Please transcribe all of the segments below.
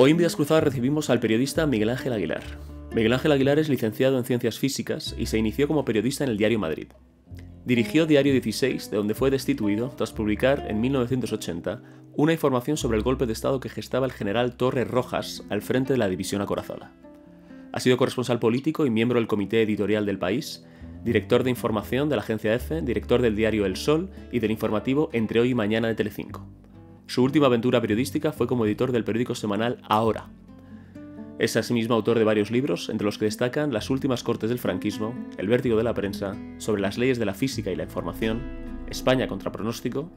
Hoy en Vidas Cruzadas recibimos al periodista Miguel Ángel Aguilar. Miguel Ángel Aguilar es licenciado en Ciencias Físicas y se inició como periodista en el diario Madrid. Dirigió Diario 16, de donde fue destituido tras publicar en 1980 una información sobre el golpe de Estado que gestaba el general Torres Rojas al frente de la División Acorazada. Ha sido corresponsal político y miembro del comité editorial del país, director de información de la agencia EFE, director del diario El Sol y del informativo Entre Hoy y Mañana de Telecinco. Su última aventura periodística fue como editor del periódico semanal Ahora. Es asimismo autor de varios libros, entre los que destacan Las últimas cortes del franquismo, El vértigo de la prensa, Sobre las leyes de la física y la información, España contra pronóstico,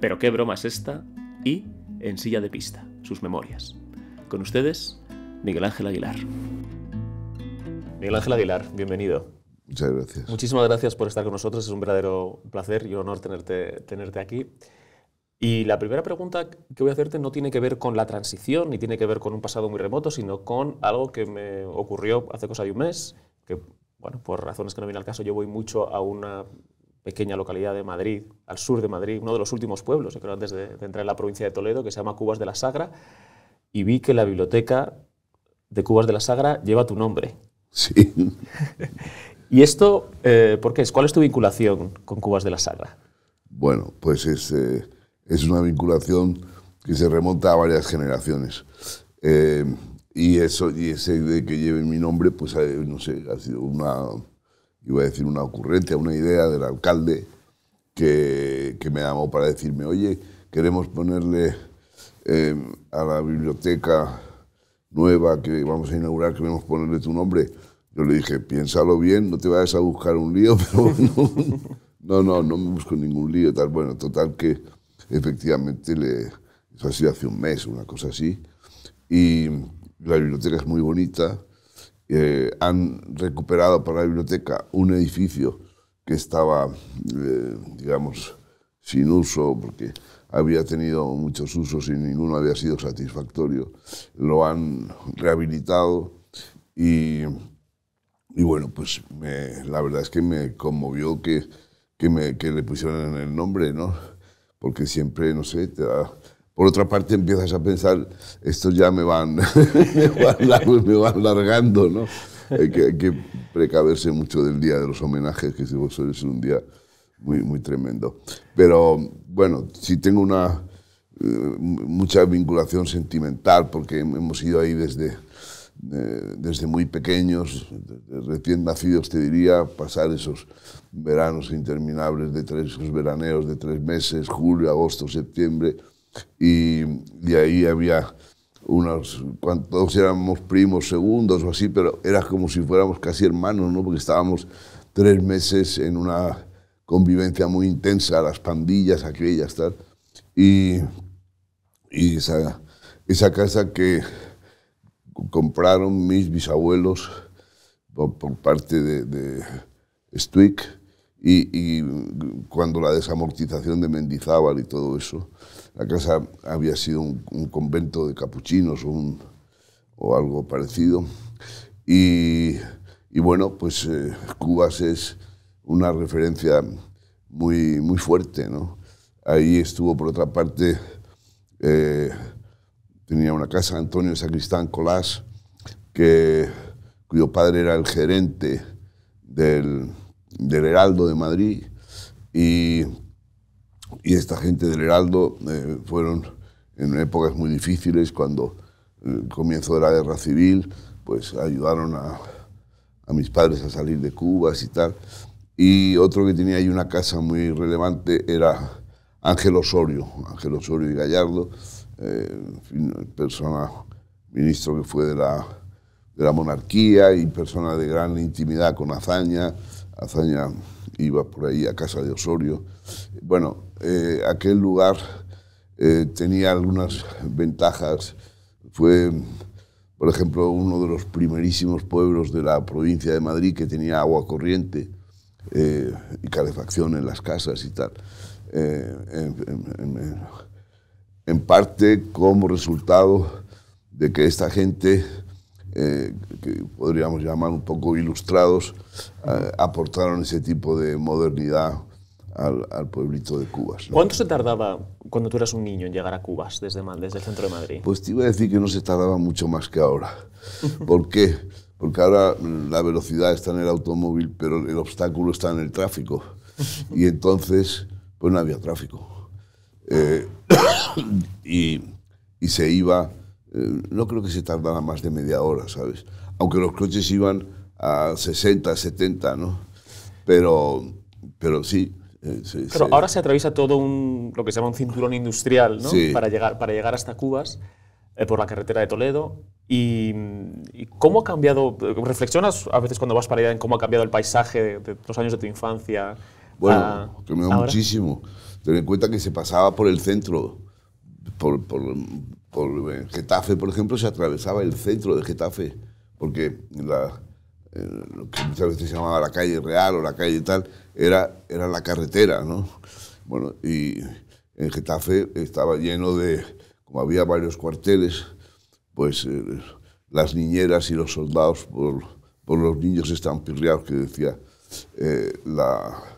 Pero qué broma es esta, y En silla de pista, sus memorias. Con ustedes, Miguel Ángel Aguilar. Miguel Ángel Aguilar, bienvenido. Muchas gracias. Muchísimas gracias por estar con nosotros. Es un verdadero placer y honor tenerte, tenerte aquí. Y la primera pregunta que voy a hacerte no tiene que ver con la transición, ni tiene que ver con un pasado muy remoto, sino con algo que me ocurrió hace cosa de un mes, que, bueno, por razones que no viene al caso, yo voy mucho a una pequeña localidad de Madrid, al sur de Madrid, uno de los últimos pueblos, yo creo, antes de, entrar en la provincia de Toledo, que se llama Cubas de la Sagra, y vi que la biblioteca de Cubas de la Sagra lleva tu nombre. Sí. ¿Y esto eh, por qué es? ¿Cuál es tu vinculación con Cubas de la Sagra? Bueno, pues es... Eh, es una vinculación que se remonta a varias generaciones. Eh, y eso y ese de que lleve mi nombre, pues eh, no sé, ha sido una, iba a decir una ocurrencia, una idea del alcalde que, que me llamó para decirme, oye, queremos ponerle eh, a la biblioteca nueva que vamos a inaugurar, queremos ponerle tu nombre. Yo le dije, piénsalo bien, no te vayas a buscar un lío, pero no, no, no me busco ningún lío, tal. Bueno, total que efectivamente eso ha sido hace un mes, una cosa así, y la biblioteca es muy bonita. Eh, han recuperado para la biblioteca un edificio que estaba, eh, digamos, sin uso, porque había tenido muchos usos y ninguno había sido satisfactorio. Lo han rehabilitado y, y bueno, pues la verdad es que me conmovió que, que, me, le pusieron el nombre, ¿no? porque siempre, no sé, Por otra parte empiezas a pensar, esto ya me van, me me largando, ¿no? Hay que, precaverse mucho del día de los homenajes, que es un día muy, muy tremendo. Pero bueno, sí tengo una eh, mucha vinculación sentimental, porque hemos ido ahí desde, eh, desde muy pequeños, recién nacidos, te diría, pasar esos veranos interminables de tres, esos veraneos de tres meses, julio, agosto, septiembre, y de ahí había unos, todos éramos primos segundos o así, pero era como si fuéramos casi hermanos, ¿no? Porque estábamos tres meses en una convivencia muy intensa, las pandillas aquellas, tal. Y, y esa, esa casa que compraron mis bisabuelos por, parte de, de Stuick y, cuando la desamortización de Mendizábal y todo eso, la casa había sido un, convento de capuchinos o, algo parecido. Y, bueno, pues eh, Cubas es una referencia muy, muy fuerte. ¿no? Ahí estuvo, por otra parte, eh, tenía una casa, Antonio Sacristán Colás, que, cuyo padre era el gerente del, Heraldo de Madrid, y, esta gente del Heraldo eh, fueron en épocas muy difíciles, cuando el eh, comienzo de la guerra civil, pues ayudaron a, a mis padres a salir de Cuba y tal. Y otro que tenía ahí una casa muy relevante era Ángel Osorio, Ángel Osorio y Gallardo, persona, ministro que fue de la, de la monarquía y persona de gran intimidad con Azaña. Azaña iba por ahí a casa de Osorio. Bueno, eh, aquel lugar eh, tenía algunas ventajas. Fue, por ejemplo, uno de los primerísimos pueblos de la provincia de Madrid que tenía agua corriente eh, y calefacción en las casas y tal en parte como resultado de que esta gente, eh, que podríamos llamar un poco ilustrados, eh, aportaron ese tipo de modernidad al, pueblito de Cubas. ¿Cuánto se tardaba cuando tú eras un niño en llegar a Cubas desde, desde el centro de Madrid? Pues te iba a decir que no se tardaba mucho más que ahora. ¿Por qué? Porque ahora la velocidad está en el automóvil, pero el obstáculo está en el tráfico. Y entonces, pues no había tráfico. Eh, y, se iba, eh, no creo que se tardara más de media hora, ¿sabes? Aunque los coches iban a 60, 70, ¿no? Pero, pero sí. Eh, pero ahora se atraviesa todo un, lo que se llama un cinturón industrial, ¿no? Para, llegar, para llegar hasta Cubas por la carretera de Toledo. Y, cómo ha cambiado? ¿Reflexionas a veces cuando vas para allá en cómo ha cambiado el paisaje de, los años de tu infancia? Bueno, a, cambiado muchísimo. Ten en cuenta que se pasaba por el centro, por, por, por eh, Getafe, por ejemplo, se atravesaba el centro de Getafe, porque eh, lo que muchas veces se llamaba la calle real o la calle tal, era, era la carretera, ¿no? Bueno, y en Getafe estaba lleno de, como había varios cuarteles, pues eh, las niñeras y los soldados por, por los niños estampirreados, que decía la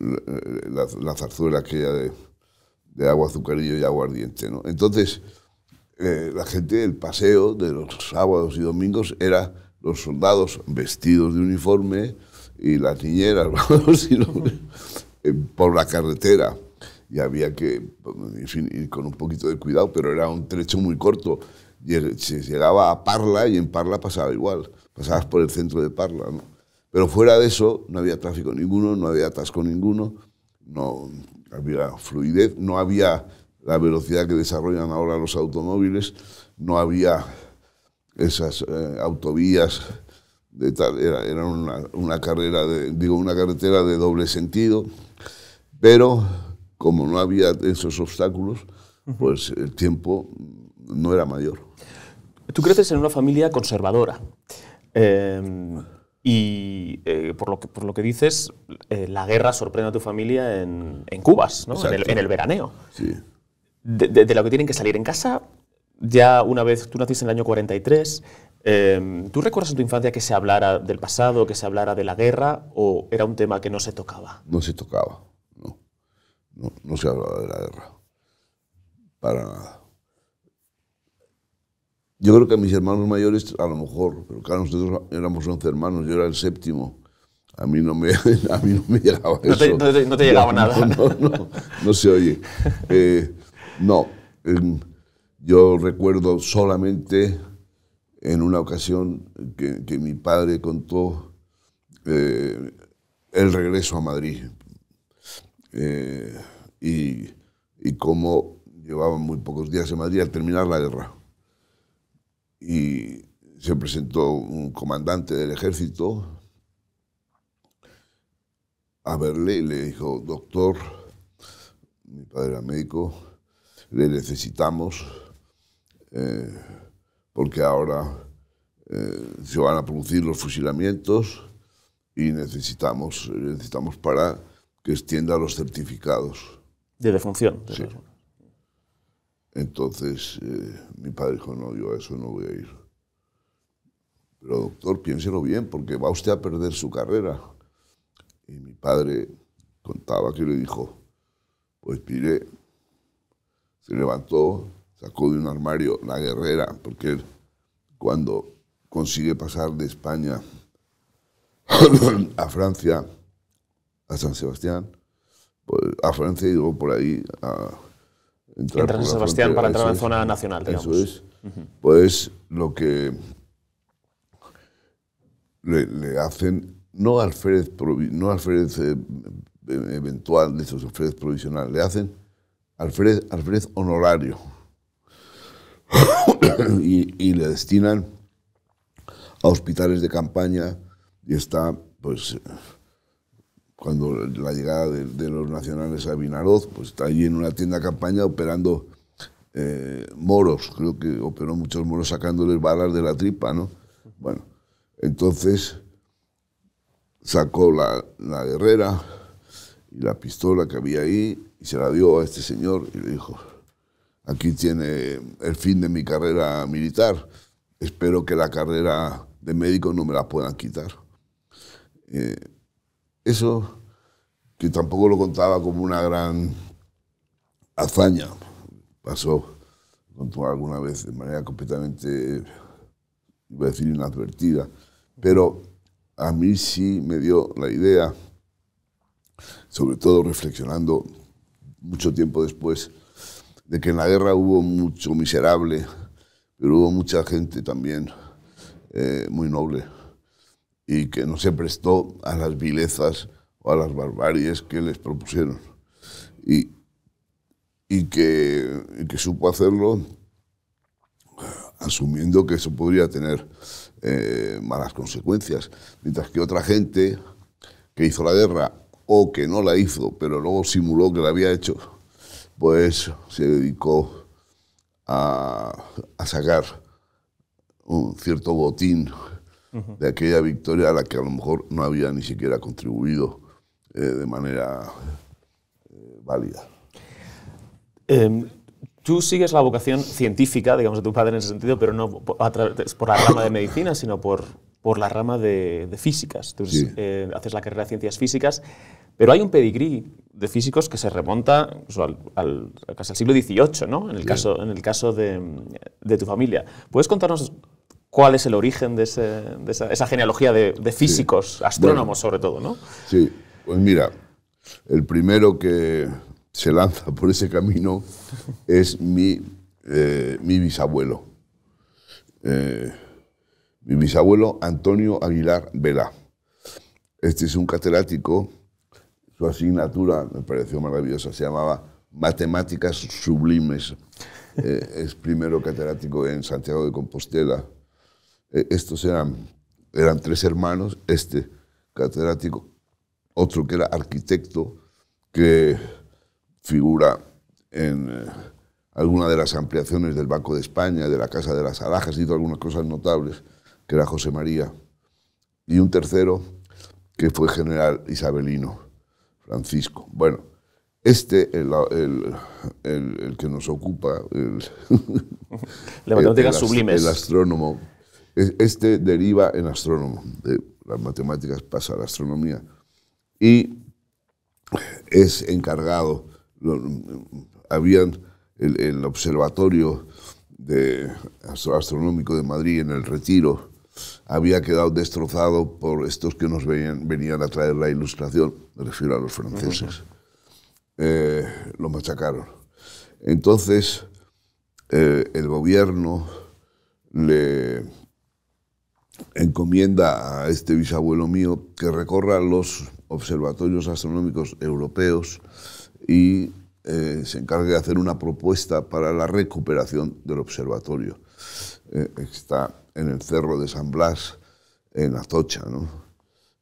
la, la zarzuela aquella de, agua azucarillo y aguardiente. ¿no? Entonces, eh, la gente, el paseo de los sábados y domingos era los soldados vestidos de uniforme y las niñeras eh, por la carretera. Y había que, pues, ir con un poquito de cuidado, pero era un trecho muy corto. y Se llegaba a Parla y en Parla pasaba igual. Pasabas por el centro de Parla, ¿no? Pero fuera de eso, no había tráfico ninguno, no había atasco ninguno, no había fluidez, no había la velocidad que desarrollan ahora los automóviles, no había esas eh, autovías de era, una, carrera de, digo, una carretera de doble sentido, pero como no había esos obstáculos, pues el tiempo no era mayor. Tú creces en una familia conservadora. Em, y eh, por, lo que, por lo que dices, eh, la guerra sorprende a tu familia en, en Cubas, ¿no? en, el, veraneo. Sí. De, lo que tienen que salir en casa, ya una vez tú naciste en el año 43, em, ¿tú recuerdas en tu infancia que se hablara del pasado, que se hablara de la guerra, o era un tema que no se tocaba? No se tocaba, no. No, no se hablaba de la guerra. Para nada. Yo creo que mis hermanos mayores, a lo mejor, pero claro, nosotros éramos 11 hermanos, yo era el séptimo. A mí no me, a mí no me llegaba eso. No te, llegaba nada. No, no, se oye. Eh, no, yo recuerdo solamente en una ocasión que, mi padre contó eh, el regreso a Madrid eh, y, y cómo llevaban muy pocos días en Madrid al terminar la guerra y se presentó un comandante del ejército a verle y le dijo, doctor, mi padre era médico, le necesitamos eh, porque ahora eh, se van a producir los fusilamientos y necesitamos, necesitamos para que extienda los certificados. De defunción. defunción. Entonces eh, mi padre dijo, no, yo a eso no voy a ir. Pero doctor, piénselo bien, porque va usted a perder su carrera. Y mi padre contaba que le dijo, pues Pire, se levantó, sacó de un armario la guerrera, porque cuando consigue pasar de España a Francia, a San Sebastián, pues, a Francia y luego por ahí a Entrar, Sebastián para entrar en zona nacional, Eso es. Pues lo que le, hacen, no alférez, no alférez eh, eventual de esos alférez provisional, le hacen alférez, alférez honorario. y, y, le destinan a hospitales de campaña y está, pues cuando la llegada de, los nacionales a Vinaroz, pues está allí en una tienda campaña operando eh, moros, creo que operó muchos moros sacándoles balas de la tripa, ¿no? Bueno, entonces sacó la, guerrera y la pistola que había ahí y se la dio a este señor y le dijo, aquí tiene el fin de mi carrera militar, espero que la carrera de médico no me la puedan quitar. Eh, eso que tampoco lo contaba como una gran hazaña, pasó alguna vez de manera completamente, iba a decir, inadvertida, pero a mí sí me dio la idea, sobre todo reflexionando mucho tiempo después, de que en la guerra hubo mucho miserable, pero hubo mucha gente también eh, muy noble y que no se prestó a las vilezas o a las barbaries que les propusieron. Y, que, supo hacerlo asumiendo que eso podría tener eh, malas consecuencias, mientras que otra gente que hizo la guerra o que no la hizo, pero luego simuló que la había hecho, pues se dedicó a, a sacar un cierto botín de aquella victoria a la que a lo mejor no había ni siquiera contribuido eh, de manera eh, válida. Em, tú sigues la vocación científica, digamos, de tu padre en ese sentido, pero no por, la rama de medicina, sino por, por la rama de, físicas. Tú eh, haces la carrera de ciencias físicas. Pero hay un pedigrí de físicos que se remonta al, al, casi al siglo XVIII, ¿no? En el caso, en el caso de, de, tu familia. ¿Puedes contarnos cuál es el origen de, esa, genealogía de, físicos, astrónomos sobre todo, ¿no? Sí, pues mira, el primero que se lanza por ese camino es mi, eh, bisabuelo. Eh, mi bisabuelo Antonio Aguilar Vela. Este es un catedrático, su asignatura me pareció maravillosa, se llamaba Matemáticas Sublimes. Eh, es primero catedrático en Santiago de Compostela eh, estos eran, eran tres hermanos, este catedrático, otro que era arquitecto, que figura en eh, alguna de las ampliaciones del Banco de España, de la Casa de las Alhajas, hizo algunas cosas notables, que era José María, y un tercero que fue general isabelino, Francisco. Bueno, este, el, el, que nos ocupa, el astrónomo, este deriva en astrónomo, de las matemáticas pasa a la astronomía. Y es encargado, habían el, observatorio astronómico de Madrid en el retiro, había quedado destrozado por estos que nos venían, venían a traer la ilustración, me refiero a los franceses. Eh, lo machacaron. Entonces, eh, el gobierno le encomienda a este bisabuelo mío que recorra los observatorios astronómicos europeos y eh, se encargue de hacer una propuesta para la recuperación del observatorio. Eh, está en el cerro de San Blas, en Atocha. ¿no?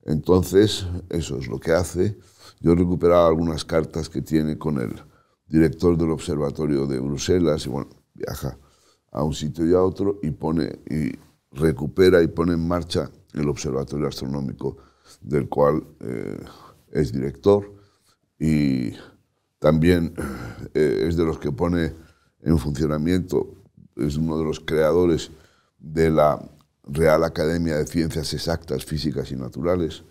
Entonces, eso es lo que hace. Yo he recuperado algunas cartas que tiene con el director del observatorio de Bruselas y bueno, viaja a un sitio y a otro y pone y recupera y pone en marcha el Observatorio Astronómico, del cual eh, es director y también eh, es de los que pone en funcionamiento, es uno de los creadores de la Real Academia de Ciencias Exactas, Físicas y Naturales,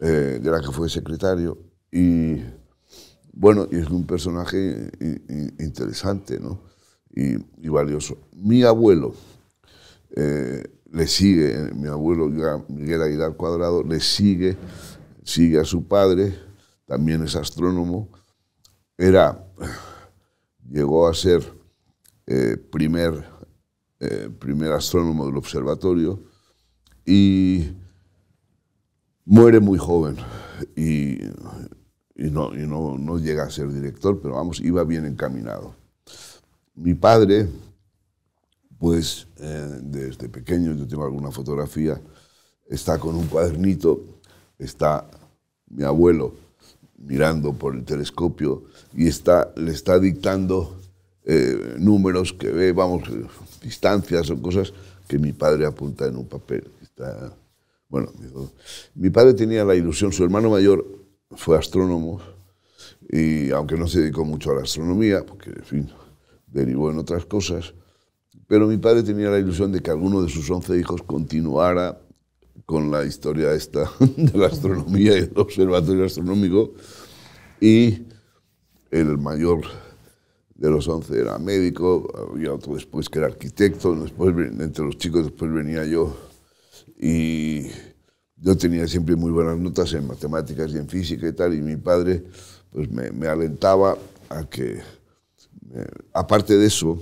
eh, de la que fue secretario. Y bueno, es un personaje interesante y valioso. Mi abuelo, eh, le sigue, mi abuelo Miguel Aguilar Cuadrado, le sigue, sigue a su padre, también es astrónomo, era, llegó a ser eh, primer, eh, primer astrónomo del observatorio y muere muy joven y, no, no llega a ser director, pero vamos, iba bien encaminado. Mi padre, pues eh, desde pequeño yo tengo alguna fotografía, está con un cuadernito, está mi abuelo mirando por el telescopio y le está dictando eh, números que ve, vamos, distancias o cosas que mi padre apunta en un papel. bueno, mi padre tenía la ilusión, su hermano mayor fue astrónomo y aunque no se dedicó mucho a la astronomía, porque en fin, derivó en otras cosas, pero mi padre tenía la ilusión de que alguno de sus once hijos continuara con la historia esta de la astronomía y del observatorio astronómico. Y el mayor de los once era médico, había otro después que era arquitecto, después, entre los chicos después venía yo. Y yo tenía siempre muy buenas notas en matemáticas y en física y tal, y mi padre pues me, alentaba a que, aparte de eso,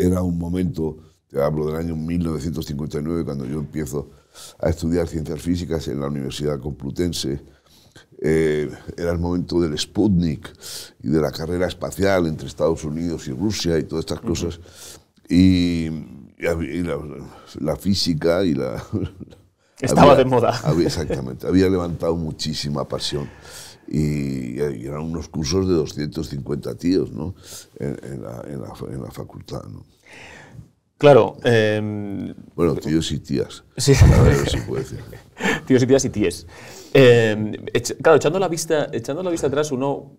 era un momento, te hablo del año 1959, cuando yo empiezo a estudiar ciencias físicas en la Universidad Complutense. Eh, era el momento del Sputnik y de la carrera espacial entre Estados Unidos y Rusia y todas estas cosas. Y, la, física y la... Estaba de moda. exactamente, había levantado muchísima pasión y, eran unos cursos de 250 tíos ¿no? en, la, en, la, facultad. ¿no? Claro. Em, bueno, tíos y tías. Sí. A ver si puede decir. tíos y tías y tíes. Em, claro, echando la, vista, echando la vista atrás, uno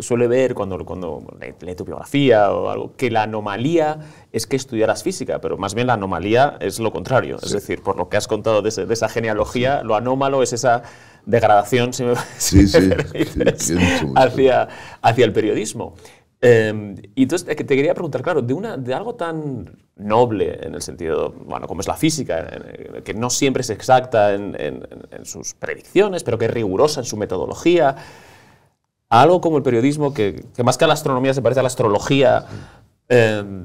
suele ver cuando, cuando lee tu biografía o algo, que la anomalía es que estudiaras física, pero más bien la anomalía es lo contrario. Es decir, por lo que has contado de, de esa genealogía, lo anómalo es esa degradación, si me, hacia, el periodismo. Em, y entonces eh, te quería preguntar, claro, de, una, de algo tan noble en el sentido, bueno, como es la física, que no siempre es exacta en, sus predicciones, pero que es rigurosa en su metodología, algo como el periodismo, que, más que a la astronomía se parece a la astrología. Em,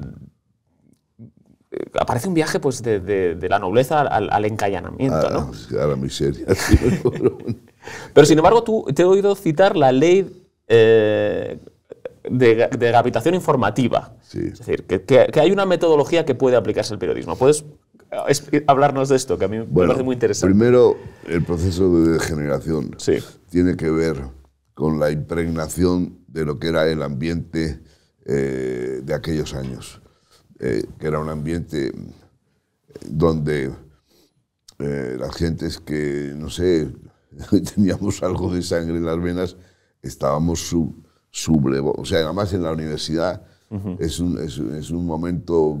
aparece un viaje pues, de, la nobleza al, encallanamiento, ¿no? Ah, a la miseria. Pero sin embargo, tú te he oído citar la ley eh, de, de, gravitación informativa. Es decir, que, hay una metodología que puede aplicarse al periodismo. ¿Puedes eh, hablarnos de esto? Que a mí me parece muy interesante. Primero, el proceso de degeneración tiene que ver con la impregnación de lo que era el ambiente eh, de aquellos años. Eh, que era un ambiente eh, donde eh, las gentes que, no sé, teníamos algo de sangre en las venas, estábamos sub, sublevados. O sea, además en la universidad es, un, momento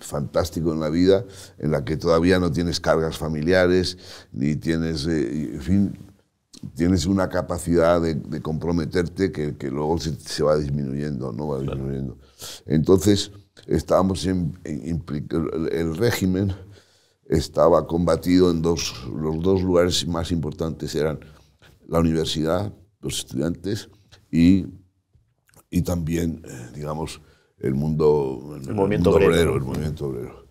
fantástico en la vida, en la que todavía no tienes cargas familiares, ni tienes, en fin, tienes una capacidad de, comprometerte que, luego se, va disminuyendo, ¿no? Va disminuyendo. Entonces, estábamos el régimen estaba combatido en dos, los dos lugares más importantes eran la universidad, los estudiantes y, y también, eh, digamos, el mundo, el, movimiento obrero. El movimiento obrero.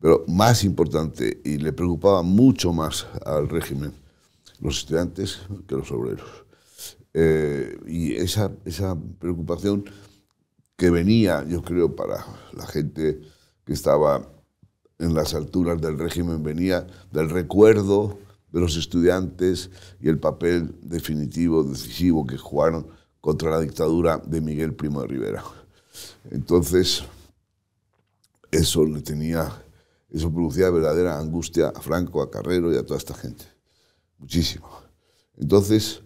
Pero más importante, y le preocupaba mucho más al régimen los estudiantes que los obreros. Eh, y esa, esa preocupación que venía, yo creo, para la gente que estaba en las alturas del régimen, venía del recuerdo de los estudiantes y el papel definitivo, decisivo que jugaron contra la dictadura de Miguel Primo de Rivera. Entonces, eso le tenía, eso producía verdadera angustia a Franco, a Carrero y a toda esta gente. Muchísimo. Entonces,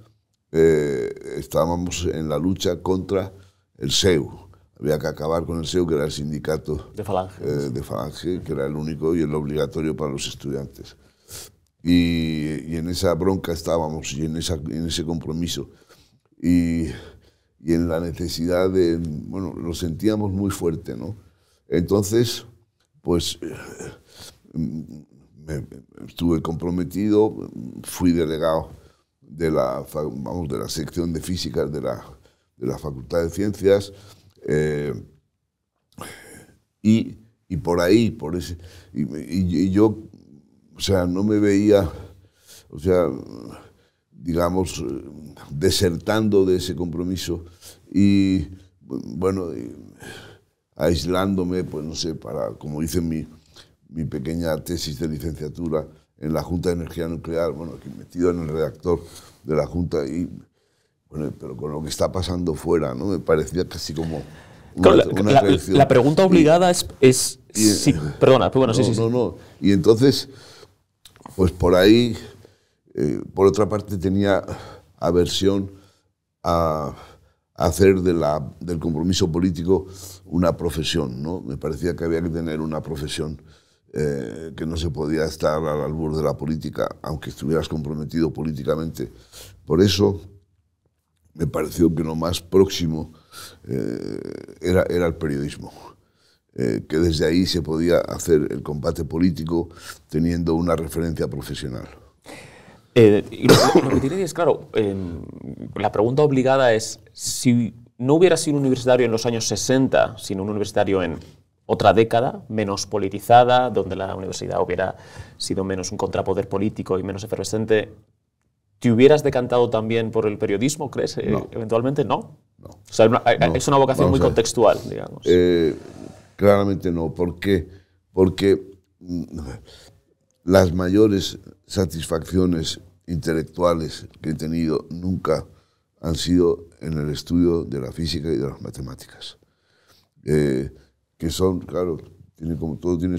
eh, estábamos en la lucha contra el SEU, había que acabar con el SEO, que era el sindicato eh, de Falange, que era el único y el obligatorio para los estudiantes. Y, y en esa bronca estábamos y en, esa, en ese compromiso. Y, y, en la necesidad de, bueno, lo sentíamos muy fuerte, ¿no? Entonces, pues eh, estuve comprometido, fui delegado de la, vamos, de la sección de físicas de la, de la Facultad de Ciencias, eh, y, por ahí, por ese. Y, yo, o sea, no me veía, o sea, digamos, eh, desertando de ese compromiso y, bueno, aislándome, pues no sé, para, como dice mi, mi pequeña tesis de licenciatura en la Junta de Energía Nuclear, bueno, aquí metido en el redactor de la Junta y pero con lo que está pasando fuera, ¿no? Me parecía casi como. Una, la, la, pregunta obligada es. es eh, sí, perdona, pero bueno, sí, sí. No, no. Y entonces, pues por ahí, eh, por otra parte, tenía aversión a, hacer de la, del compromiso político una profesión, ¿no? Me parecía que había que tener una profesión. Eh, que no se podía estar al albur de la política, aunque estuvieras comprometido políticamente. Por eso, me pareció que lo más próximo eh, era, era el periodismo. Eh, que desde ahí se podía hacer el combate político teniendo una referencia profesional. Eh, y lo, que tiene es, claro, la pregunta obligada es, si no hubiera sido un universitario en los años 60, sino un universitario en otra década, menos politizada, donde la universidad hubiera sido menos un contrapoder político y menos efervescente, ¿Te hubieras decantado también por el periodismo, crees? Eh, eventualmente no. es una vocación muy contextual, digamos. Eh, claramente no. ¿Por qué? Porque mm, las mayores satisfacciones intelectuales que he tenido nunca han sido en el estudio de la física y de las matemáticas. Eh, que son, claro, como todo tiene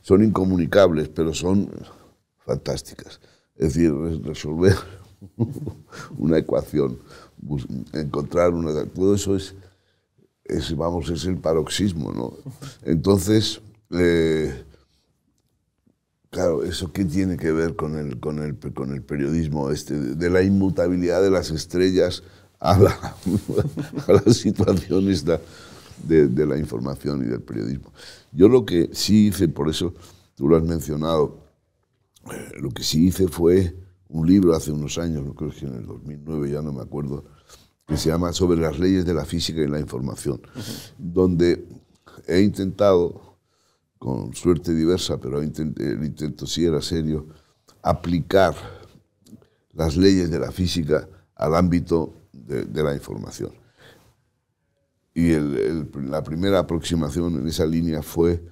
son incomunicables, pero son fantásticas. Es decir, resolver una ecuación, encontrar una... Todo eso es, vamos, es el paroxismo, ¿no? Entonces, eh, claro, ¿eso qué tiene que ver con el, con el, con el periodismo este? De la inmutabilidad de las estrellas a la, a la situación de, de la información y del periodismo. Yo lo que sí hice, por eso tú lo has mencionado, eh, lo que sí hice fue un libro hace unos años, creo que en el 2009, ya no me acuerdo, que se llama Sobre las leyes de la física y la información, donde he intentado, con suerte diversa, pero el intento sí era serio, aplicar las leyes de la física al ámbito de, la información. Y la primera aproximación en esa línea fue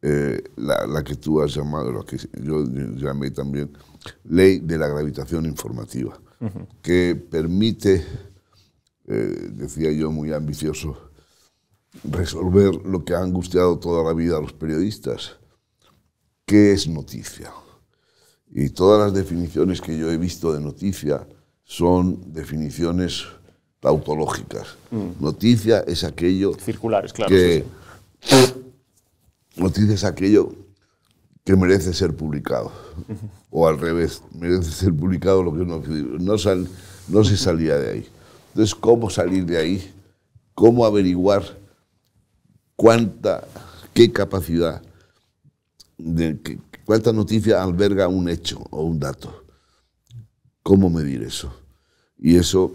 eh, la, que tú has llamado, la que yo llamé también, ley de la gravitación informativa, que permite, eh, decía yo muy ambicioso, resolver lo que ha angustiado toda la vida a los periodistas, qué es noticia. Y todas las definiciones que yo he visto de noticia son definiciones tautológicas. Mm. Noticia es aquello... Circulares, claro. Noticia es aquello que merece ser publicado. O al revés, merece ser publicado lo que uno no, no se salía de ahí. Entonces, ¿cómo salir de ahí? ¿Cómo averiguar cuánta, qué capacidad, de, cuánta noticia alberga un hecho o un dato? ¿Cómo medir eso? Y eso,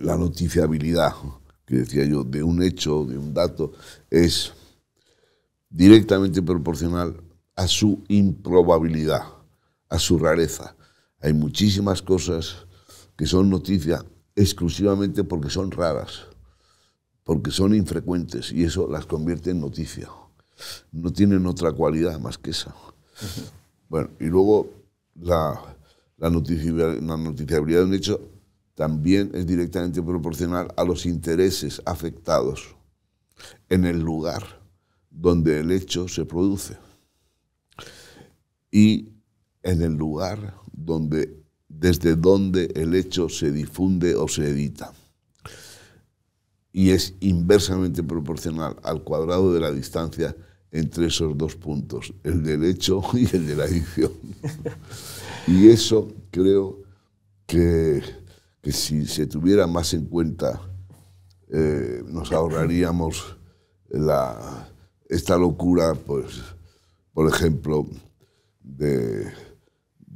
la noticiabilidad, que decía yo, de un hecho, de un dato, es directamente proporcional a su improbabilidad, a su rareza. Hay muchísimas cosas que son noticia exclusivamente porque son raras, porque son infrecuentes y eso las convierte en noticia. No tienen otra cualidad más que esa. Bueno, y luego la, la noticiabilidad de un hecho también es directamente proporcional a los intereses afectados en el lugar donde el hecho se produce y en el lugar donde, desde donde el hecho se difunde o se edita. Y es inversamente proporcional al cuadrado de la distancia entre esos dos puntos, el del hecho y el de la edición. y eso creo que, si se tuviera más en cuenta, eh, nos ahorraríamos la, esta locura, pues, por ejemplo, de,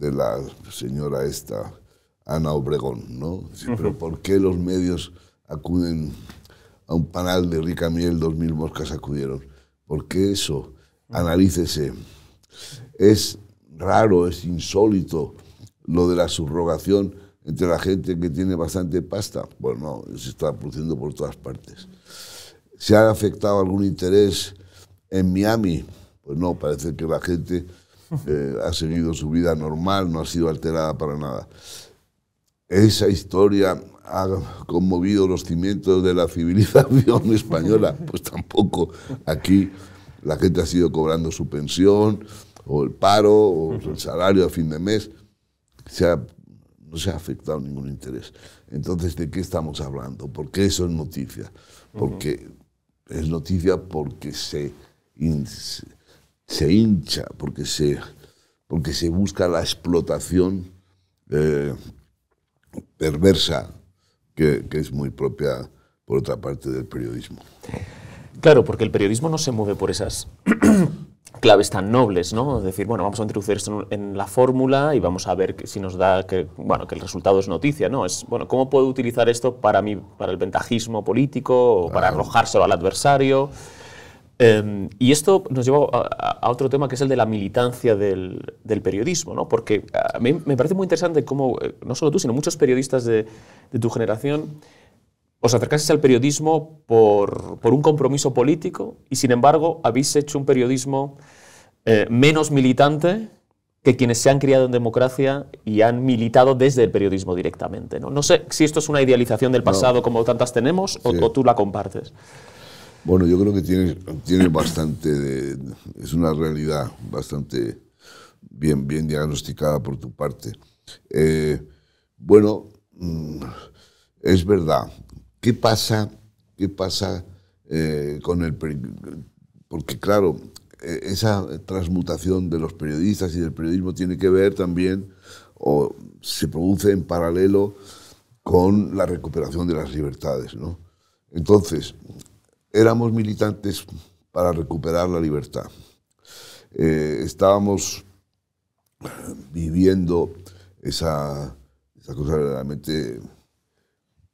la señora esta, Ana Obregón, ¿no? pero ¿por qué los medios acuden a un panal de rica miel, dos mil moscas acudieron? ¿Por qué eso? Analícese. Es raro, es insólito lo de la subrogación entre la gente que tiene bastante pasta. Bueno, no, se está produciendo por todas partes. ¿Se ha afectado algún interés en Miami, pues no, parece que la gente eh, ha seguido su vida normal, no ha sido alterada para nada. Esa historia ha conmovido los cimientos de la civilización española, pues tampoco aquí la gente ha sido cobrando su pensión, o el paro, o el salario a fin de mes, Sea no se ha afectado ningún interés. Entonces, ¿de qué estamos hablando? Porque eso es noticia. Porque es noticia porque se se hincha porque se, porque se busca la explotación eh, perversa que, es muy propia, por otra parte, del periodismo. Claro, porque el periodismo no se mueve por esas claves tan nobles, ¿no? Es decir, bueno, vamos a introducir esto en la fórmula y vamos a ver si nos da que, bueno, que el resultado es noticia, ¿no? Es, bueno, ¿cómo puedo utilizar esto para mí, para el ventajismo político o para arrojárselo al adversario? Em, y esto nos lleva a, otro tema que es el de la militancia del, periodismo, ¿no? porque a mí me parece muy interesante cómo, eh, no solo tú, sino muchos periodistas de, tu generación, os acercasteis al periodismo por, un compromiso político y, sin embargo, habéis hecho un periodismo eh, menos militante que quienes se han criado en democracia y han militado desde el periodismo directamente. No, no sé si esto es una idealización del pasado como tantas tenemos o tú la compartes. Bueno, yo creo que tiene, tiene bastante, es una realidad bastante bien, bien diagnosticada por tu parte. Eh, bueno, mm, es verdad. ¿Qué pasa? ¿Qué pasa eh, con el... Porque claro, e, esa transmutación de los periodistas y del periodismo tiene que ver también o se produce en paralelo con la recuperación de las libertades. ¿no? Entonces, éramos militantes para recuperar la libertad. Eh, estábamos viviendo esa, cosa realmente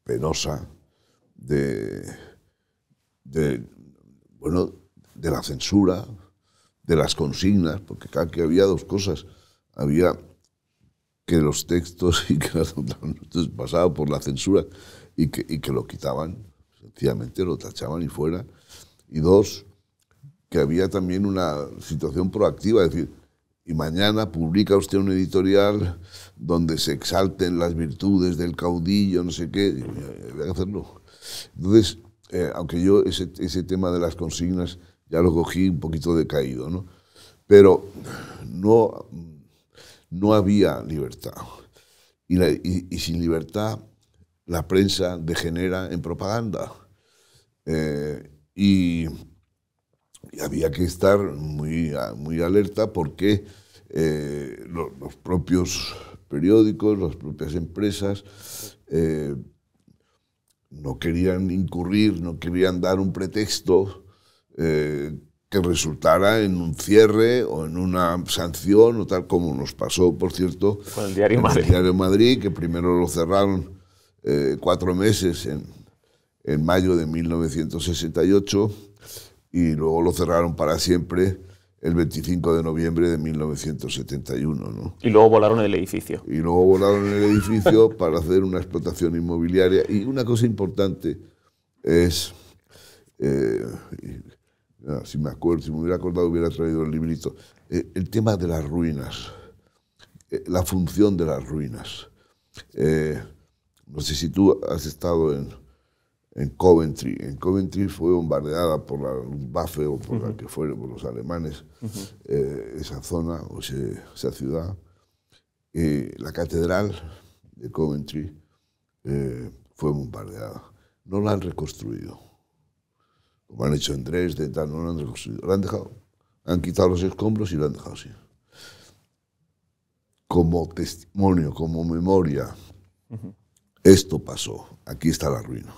penosa de, bueno, de la censura, de las consignas, porque cada que había dos cosas, había que los textos y que las, pasaba por la censura y que lo quitaban sencillamente lo tachaban y fuera. Y dos, que había también una situación proactiva, es decir, y mañana publica usted un editorial donde se exalten las virtudes del caudillo, no sé qué, había eh, que hacerlo. Entonces, eh, aunque yo ese, ese, tema de las consignas ya lo cogí un poquito decaído, ¿no? Pero no, no había libertad. Y, y sin libertad la prensa degenera en propaganda. Eh, y, había que estar muy, muy alerta porque eh, los, propios periódicos, las propias empresas, eh, no querían incurrir, no querían dar un pretexto que resultara en un cierre o en una sanción o tal como nos pasó, por cierto, con El diario Madrid, que primero lo cerraron eh, cuatro meses en, en, mayo de 1968 y luego lo cerraron para siempre el 25 de noviembre de 1971. ¿no? Y luego volaron el edificio. Y luego volaron el edificio para hacer una explotación inmobiliaria. Y una cosa importante es, eh, ah, si me acuerdo, si me hubiera acordado hubiera traído el librito, eh, el tema de las ruinas, la función de las ruinas. No sé si tú has estado en, en Coventry. En Coventry fue bombardeada por la Luftwaffe o por la que fueron por los alemanes, eh, esa zona o esa ciudad. Eh, la catedral de Coventry eh, fue bombardeada. No la han reconstruido. Como han hecho en Dresde, tal, no la han reconstruido. La han dejado. Han quitado los escombros y la han dejado así. Como testimonio, como memoria esto pasó, aquí está la ruina.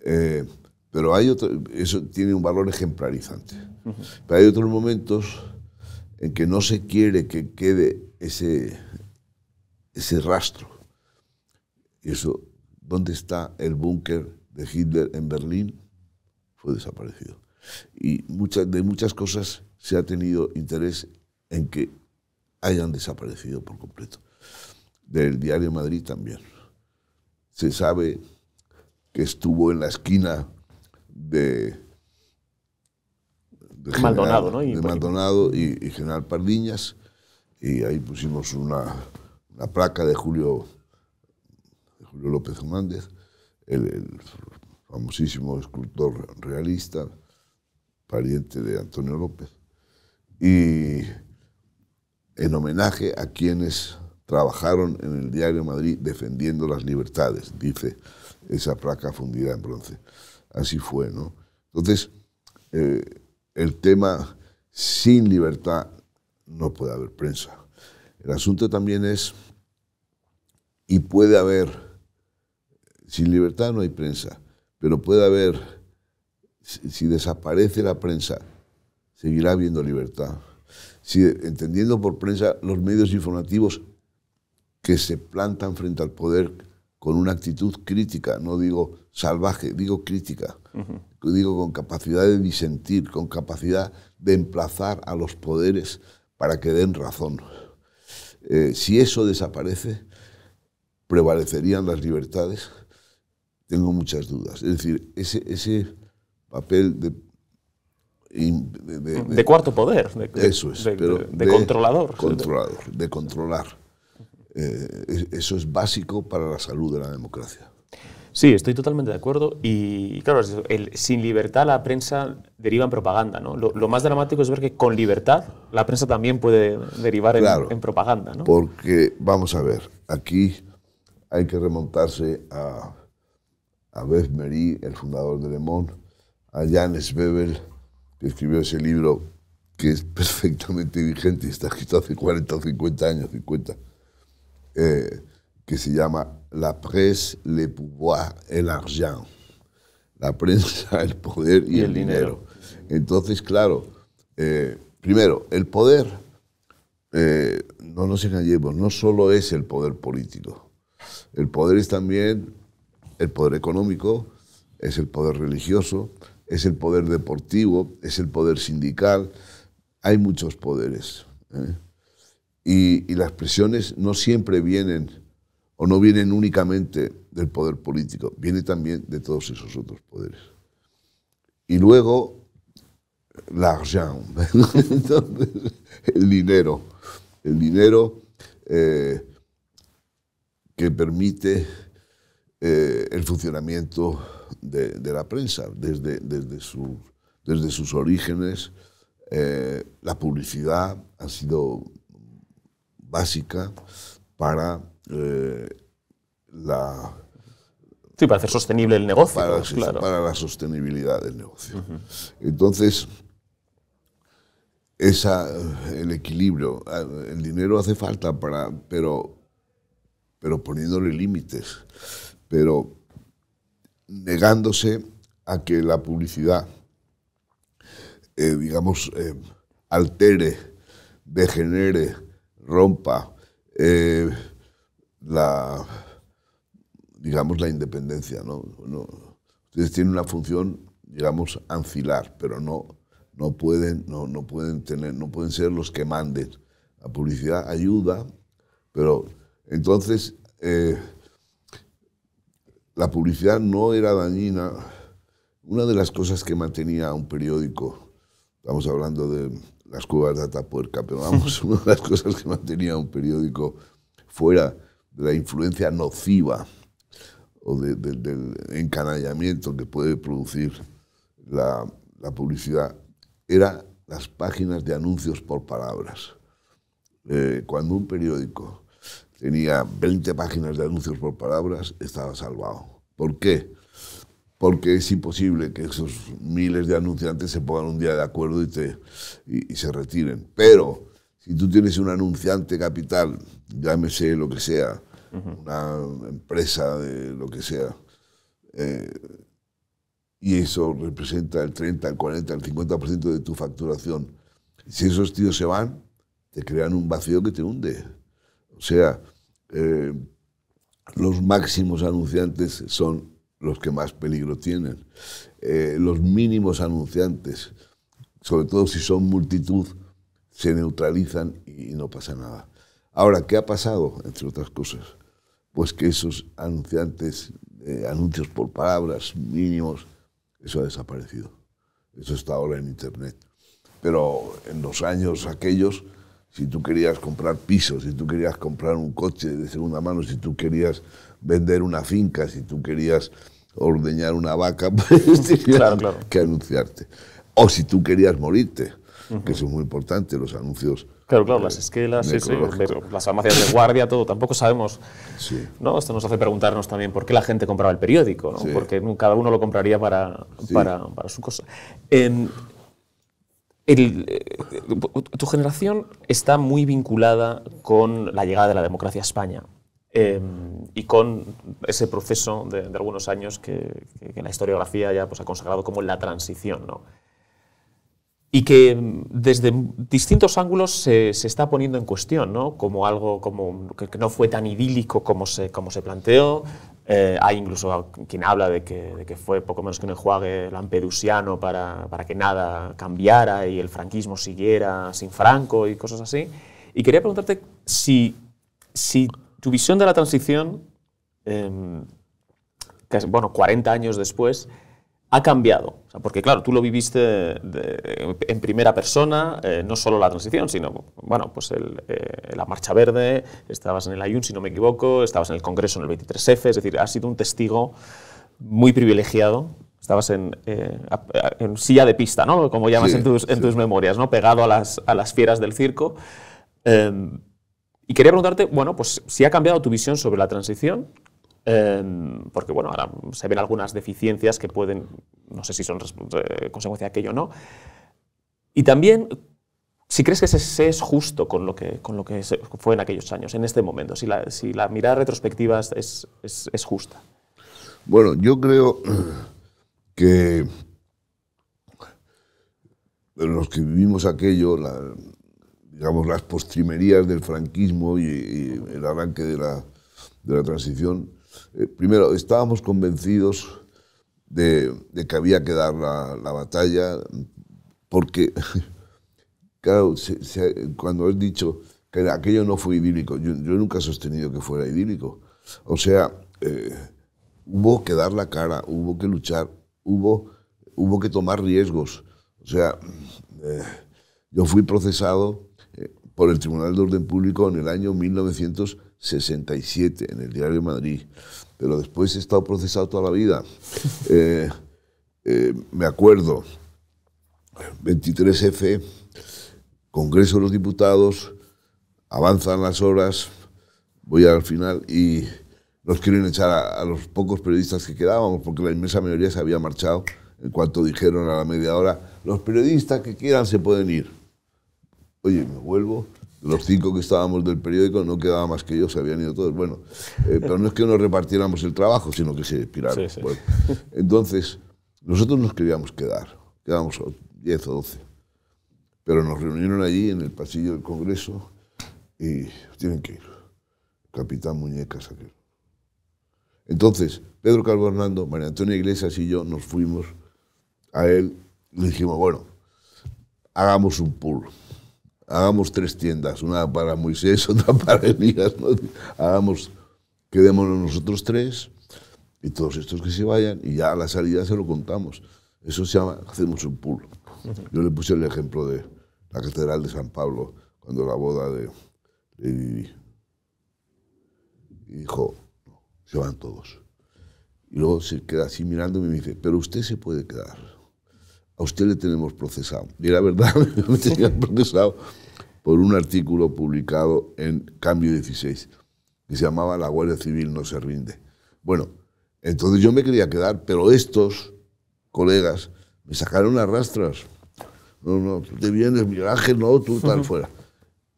Eh, pero hay otro, eso tiene un valor ejemplarizante. Pero hay otros momentos en que no se quiere que quede ese, ese rastro. Y eso, ¿dónde está el búnker de Hitler en Berlín? Fue desaparecido. Y muchas, de muchas cosas se ha tenido interés en que hayan desaparecido por completo. Del diario Madrid también. Se sabe que estuvo en la esquina de, Maldonado, y, General Pardiñas. Y ahí pusimos una, placa de Julio, Julio López Hernández, el famosísimo escultor realista, pariente de Antonio López. Y en homenaje a quienes trabajaron en el diario Madrid defendiendo las libertades, dice esa placa fundida en bronce. Así fue, ¿no? Entonces, eh, el tema sin libertad no puede haber prensa. El asunto también es, y puede haber, sin libertad no hay prensa, pero puede haber, si, si desaparece la prensa, seguirá habiendo libertad. Si, entendiendo por prensa los medios informativos que se plantan frente al poder con una actitud crítica, no digo salvaje, digo crítica, digo con capacidad de disentir, con capacidad de emplazar a los poderes para que den razón. Eh, si eso desaparece, prevalecerían las libertades. Tengo muchas dudas. Es decir, ese, ese papel de de, cuarto poder. De, eso es. De, controlador. Controlador, de controlar. Eh, eso es básico para la salud de la democracia. Sí, estoy totalmente de acuerdo. Y claro, sin libertad la prensa deriva en propaganda. ¿no? Lo, más dramático es ver que con libertad la prensa también puede derivar en, propaganda. ¿no? Porque, vamos a ver, aquí hay que remontarse a, a Beth Mery, el fundador de Le Monde, a Jan Svebel, que escribió ese libro que es perfectamente vigente y está escrito hace 40 o 50 años, 50 eh, que se llama La presse, le pouvoir, el argent. La prensa, el poder y, el, dinero. Entonces, claro, eh, primero, el poder, eh, no nos engañemos, no solo es el poder político. El poder es también el poder económico, es el poder religioso, es el poder deportivo, es el poder sindical. Hay muchos poderes. Y, las presiones no siempre vienen o no vienen únicamente del poder político, viene también de todos esos otros poderes. Y luego, l'argent, el dinero, el dinero eh, que permite eh, el funcionamiento de, la prensa desde, desde, su, desde sus orígenes. Eh, la publicidad ha sido básica para eh, la... Sí, para hacer sostenible el negocio. Para, la sostenibilidad del negocio. Entonces, esa, el equilibrio, eh, el dinero hace falta, para, pero, pero poniéndole límites, pero negándose a que la publicidad, eh, digamos, altere, degenere, rompa eh, la, digamos, la independencia. ¿no? ustedes tienen una función, digamos, anfilar, pero no, no, pueden, no, pueden tener, no pueden ser los que manden. La publicidad ayuda, pero entonces eh, la publicidad no era dañina. Una de las cosas que mantenía un periódico, estamos hablando de las cuevas de Atapuerca, pero vamos, una de las cosas que mantenía un periódico fuera de la influencia nociva o del encanallamiento que puede producir la, publicidad eran las páginas de anuncios por palabras. Eh, cuando un periódico tenía 20 páginas de anuncios por palabras, estaba salvado. ¿Por qué? porque es imposible que esos miles de anunciantes se pongan un día de acuerdo y, te, y, se retiren. Pero si tú tienes un anunciante capital, llámese lo que sea, una empresa de lo que sea, eh, y eso representa el 30, el 40, el 50% de tu facturación, si esos tíos se van, te crean un vacío que te hunde. O sea, eh, los máximos anunciantes son los que más peligro tienen. Eh, los mínimos anunciantes, sobre todo si son multitud, se neutralizan y no pasa nada. Ahora, ¿qué ha pasado, entre otras cosas? Pues que esos anunciantes, eh, anuncios por palabras mínimos, eso ha desaparecido. Eso está ahora en Internet. Pero en los años aquellos, si tú querías comprar pisos, si tú querías comprar un coche de segunda mano, si tú querías vender una finca, si tú querías ordeñar una vaca, pues que anunciarte. O si tú querías morirte, que eso es muy importante, los anuncios. Claro, claro, eh, las esquelas, sí, las farmacias de guardia, todo. Tampoco sabemos. ¿no? Esto nos hace preguntarnos también por qué la gente compraba el periódico, porque cada uno lo compraría para, para, su cosa. Eh, tu generación está muy vinculada con la llegada de la democracia a España. Em, y con ese proceso de, algunos años que, la historiografía ya pues, ha consagrado como la transición. ¿no? Y que em, desde distintos ángulos se, se está poniendo en cuestión, ¿no? como algo como, que, no fue tan idílico como se, como se planteó. Eh, hay incluso quien habla de que, que, fue poco menos que un enjuague lampedusiano para, para que nada cambiara y el franquismo siguiera sin Franco y cosas así. Y quería preguntarte si, si tu visión de la transición, em, es bueno, 40 años después, ha cambiado. porque claro, tú lo viviste en primera persona, eh, no solo la transición, sino bueno, pues eh, la Marcha Verde, estabas en el Ayun, si no me equivoco, estabas en el Congreso en el 23F, es decir, has sido un testigo muy privilegiado. Estabas en, eh, silla de pista, ¿no? Como llamas en, tus, memorias, ¿no? Pegado a las, a las fieras del circo. Em, y quería preguntarte, bueno, pues si ha cambiado tu visión sobre la transición, em, porque bueno, ahora se ven algunas deficiencias que pueden, no sé si son eh, consecuencia de aquello o no. Y también, si crees que se, es justo con lo que, con lo que fue en aquellos años, en este momento, si la, si la mirada retrospectiva es, es, es justa. Bueno, yo creo que los que vivimos aquello, la, digamos, las postrimerías del franquismo y, el arranque de la, de la transición, eh, primero, estábamos convencidos de, que había que dar la, batalla, porque, claro, cuando has dicho que aquello no fue idílico, yo, nunca he sostenido que fuera idílico. O sea, eh, hubo que dar la cara, hubo que luchar, hubo, hubo que tomar riesgos. O sea, eh, yo fui procesado por el Tribunal de Orden Público en el año 1967, en el diario de Madrid. Pero después he estado procesado toda la vida. Eh, eh, me acuerdo, 23F, Congreso de los Diputados, avanzan las horas, voy al final y nos quieren echar a, a, los pocos periodistas que quedábamos, porque la inmensa mayoría se había marchado en cuanto dijeron a la media hora, los periodistas que quieran se pueden ir. Oye, me vuelvo. Los cinco que estábamos del periódico no quedaba más que yo, se habían ido todos. Bueno, eh, pero no es que nos repartiéramos el trabajo, sino que se despiraron. entonces, nosotros nos queríamos quedar, quedamos 10 o 12. Pero nos reunieron allí en el pasillo del Congreso y tienen que ir. Capitán Muñecas aquel. Entonces, Pedro Calvo Hernando, María Antonia Iglesias y yo nos fuimos a él y le dijimos, bueno, hagamos un pool hagamos tres tiendas, una para Moisés, otra para Elías, hagamos, quedémonos nosotros tres y todos estos que se vayan y ya a la salida se lo contamos. Eso se llama, hacemos un pool. Yo le puse el ejemplo de la Catedral de San Pablo, cuando la boda de, Y dijo, se van todos. Y luego se queda así mirándome y me dice, pero usted se puede quedar a usted le tenemos procesado. Y era verdad, me tenían procesado por un artículo publicado en Cambio 16, que se llamaba La Guardia Civil no se rinde. Bueno, entonces yo me quería quedar, pero estos colegas me sacaron las rastras. No, no, tú te vienes, Miguel Ángel, no, tú tal fuera.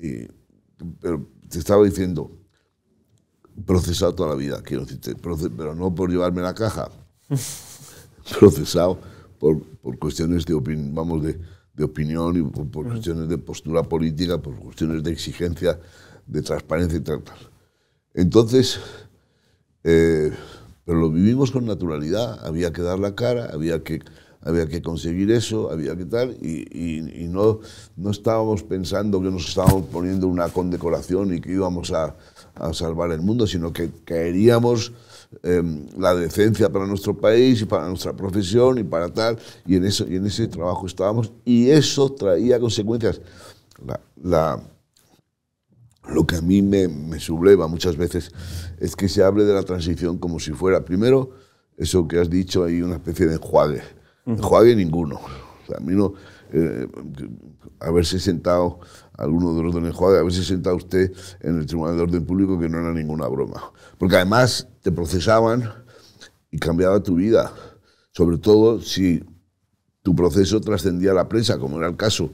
Y, pero te estaba diciendo, procesado toda la vida, quiero decirte, pero no por llevarme la caja. procesado por, por cuestiones de, opin, vamos, de, de, opinión y por, cuestiones de postura política, por cuestiones de exigencia, de transparencia y tal. Entonces, eh, pero lo vivimos con naturalidad, había que dar la cara, había que, había que conseguir eso, había que tal, y, y, y no, no estábamos pensando que nos estábamos poniendo una condecoración y que íbamos a, a salvar el mundo, sino que caeríamos Em, la decencia para nuestro país y para nuestra profesión y para tal. Y en, eso, en ese trabajo estábamos. Y eso traía consecuencias. La, lo que a mí me, subleva muchas veces es que se hable de la transición como si fuera, primero, eso que has dicho, hay una especie de enjuague. Enjuague ninguno. O a mí no, eh, haberse sentado, alguno de los de Enjuague, haberse sentado usted en el Tribunal de Orden Público, que no era ninguna broma. Porque además te procesaban y cambiaba tu vida. Sobre todo si tu proceso trascendía la prensa, como era el caso.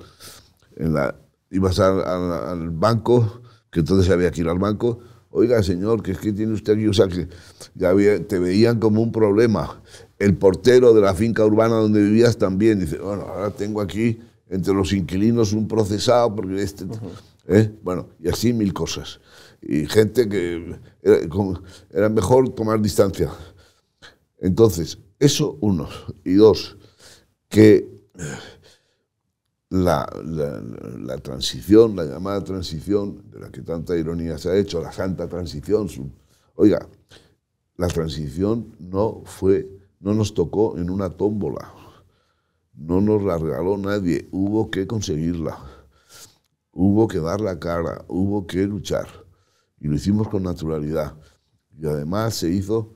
En la, ibas al, banco, que entonces había que ir al banco. Oiga, señor, ¿qué es que tiene usted aquí, o sea, que ya te veían como un problema. El portero de la finca urbana donde vivías también dice, bueno, ahora tengo aquí entre los inquilinos un procesado porque este... ¿eh? Bueno, y así mil cosas y gente que eh, era, mejor tomar distancia. Entonces, eso uno. Y dos, que eh, la, transición, la llamada transición, de la que tanta ironía se ha hecho, la santa transición, oiga, la transición no fue, no nos tocó en una tómbola, no nos la regaló nadie, hubo que conseguirla, hubo que dar la cara, hubo que luchar y lo hicimos con naturalidad. Y además se hizo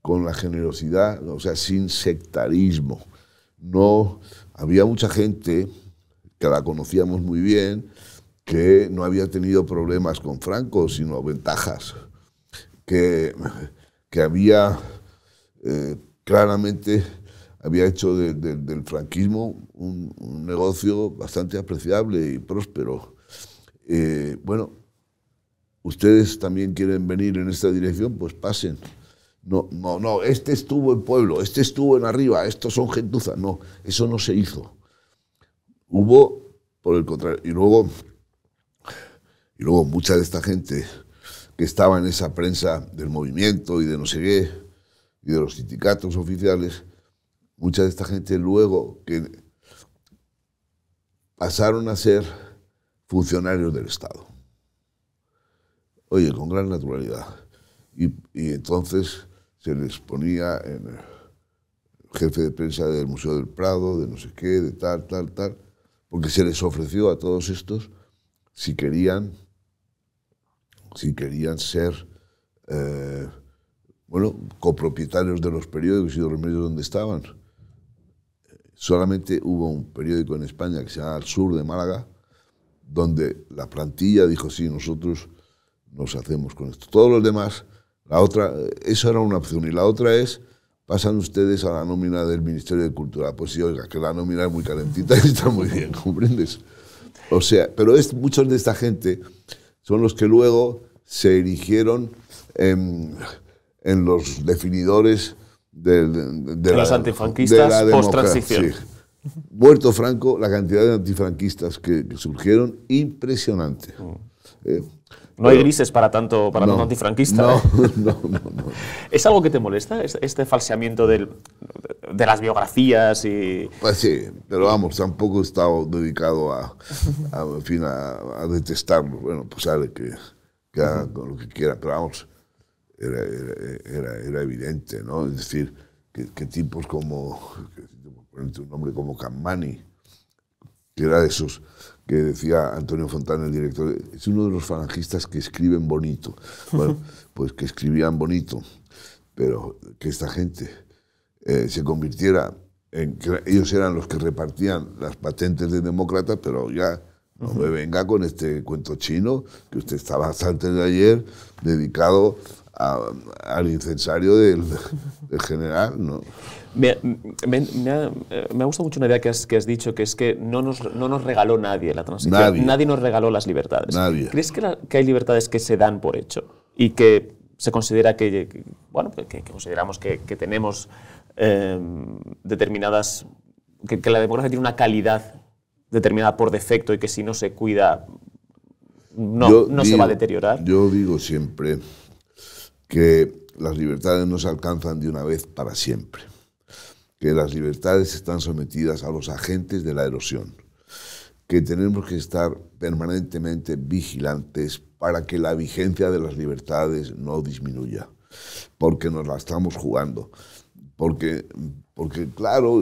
con la generosidad, o sea, sin sectarismo. No, había mucha gente que la conocíamos muy bien, que no había tenido problemas con Franco, sino ventajas, que, que había eh, claramente había hecho del franquismo un, negocio bastante apreciable y próspero. Eh, bueno, ustedes también quieren venir en esta dirección, pues pasen. No, no, no, este estuvo en pueblo, este estuvo en arriba, estos son gentuza. No, eso no se hizo. Hubo, por el contrario, y luego, y luego mucha de esta gente que estaba en esa prensa del movimiento y de no sé qué, y de los sindicatos oficiales, mucha de esta gente luego que pasaron a ser funcionarios del Estado oye, con gran naturalidad. Y, entonces se les ponía en el jefe de prensa del Museo del Prado, de no sé qué, de tal, tal, tal, porque se les ofreció a todos estos si querían, si querían ser eh, bueno, copropietarios de los periódicos y de los medios donde estaban. Solamente hubo un periódico en España que se llama Al Sur de Málaga, donde la plantilla dijo, sí, nosotros nos hacemos con esto. Todos los demás, la otra, eso era una opción. Y la otra es, pasan ustedes a la nómina del Ministerio de Cultura. Pues sí, oiga, que la nómina es muy calentita y está muy bien, ¿comprendes? O sea, pero es, muchos de esta gente son los que luego se erigieron en, los definidores de, de, antifranquistas post-transición. Muerto Franco, la cantidad de antifranquistas que, surgieron, impresionante. Mm. Eh, no hay grises para tanto, para antifranquista. ¿eh? No, no, no, ¿Es algo que te molesta, este falseamiento de las biografías? y...? Pues sí, pero vamos, tampoco he estado dedicado a, fin, a, detestarlo. Bueno, pues sale que, que haga con lo que quiera, pero vamos, era, era, evidente, ¿no? Es decir, que, tipos como, que, un hombre como Camani, que era de esos que decía Antonio Fontana, el director, es uno de los falangistas que escriben bonito. Bueno, pues que escribían bonito, pero que esta gente eh, se convirtiera en ellos eran los que repartían las patentes de demócratas, pero ya no me venga con este cuento chino que usted estaba antes de ayer dedicado al incensario del general, ¿no? Eh, me, ha, gustado mucho una idea que has, que has dicho, que es que no nos, no nos regaló nadie la transición. Nadie. nos regaló las libertades. ¿Crees que, hay libertades que se dan por hecho y que se considera que, bueno, que, consideramos que, tenemos em, determinadas, que, la democracia tiene una calidad determinada por defecto y que si no se cuida no, se va a deteriorar? Yo digo siempre que las libertades no se alcanzan de una vez para siempre que las libertades están sometidas a los agentes de la erosión, que tenemos que estar permanentemente vigilantes para que la vigencia de las libertades no disminuya, porque nos la estamos jugando, porque porque, claro,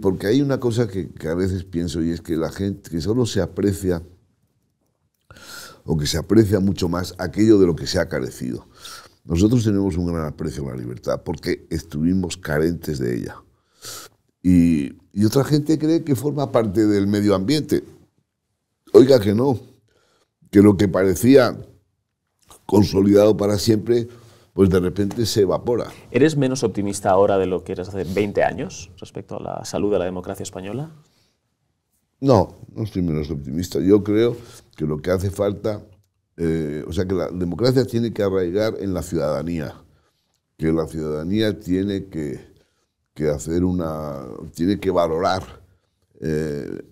porque hay una cosa que, a veces pienso y es que la gente, que solo se aprecia o que se aprecia mucho más aquello de lo que se ha carecido. Nosotros tenemos un gran aprecio a la libertad porque estuvimos carentes de ella. Y, otra gente cree que forma parte del medio ambiente. Oiga que no, que lo que parecía consolidado para siempre, pues de repente se evapora. ¿Eres menos optimista ahora de lo que eras hace 20 años respecto a la salud de la democracia española? No, no estoy menos optimista. Yo creo que lo que hace falta, eh, o sea, que la democracia tiene que arraigar en la ciudadanía, que la ciudadanía tiene que que hacer una, tiene que valorar, eh,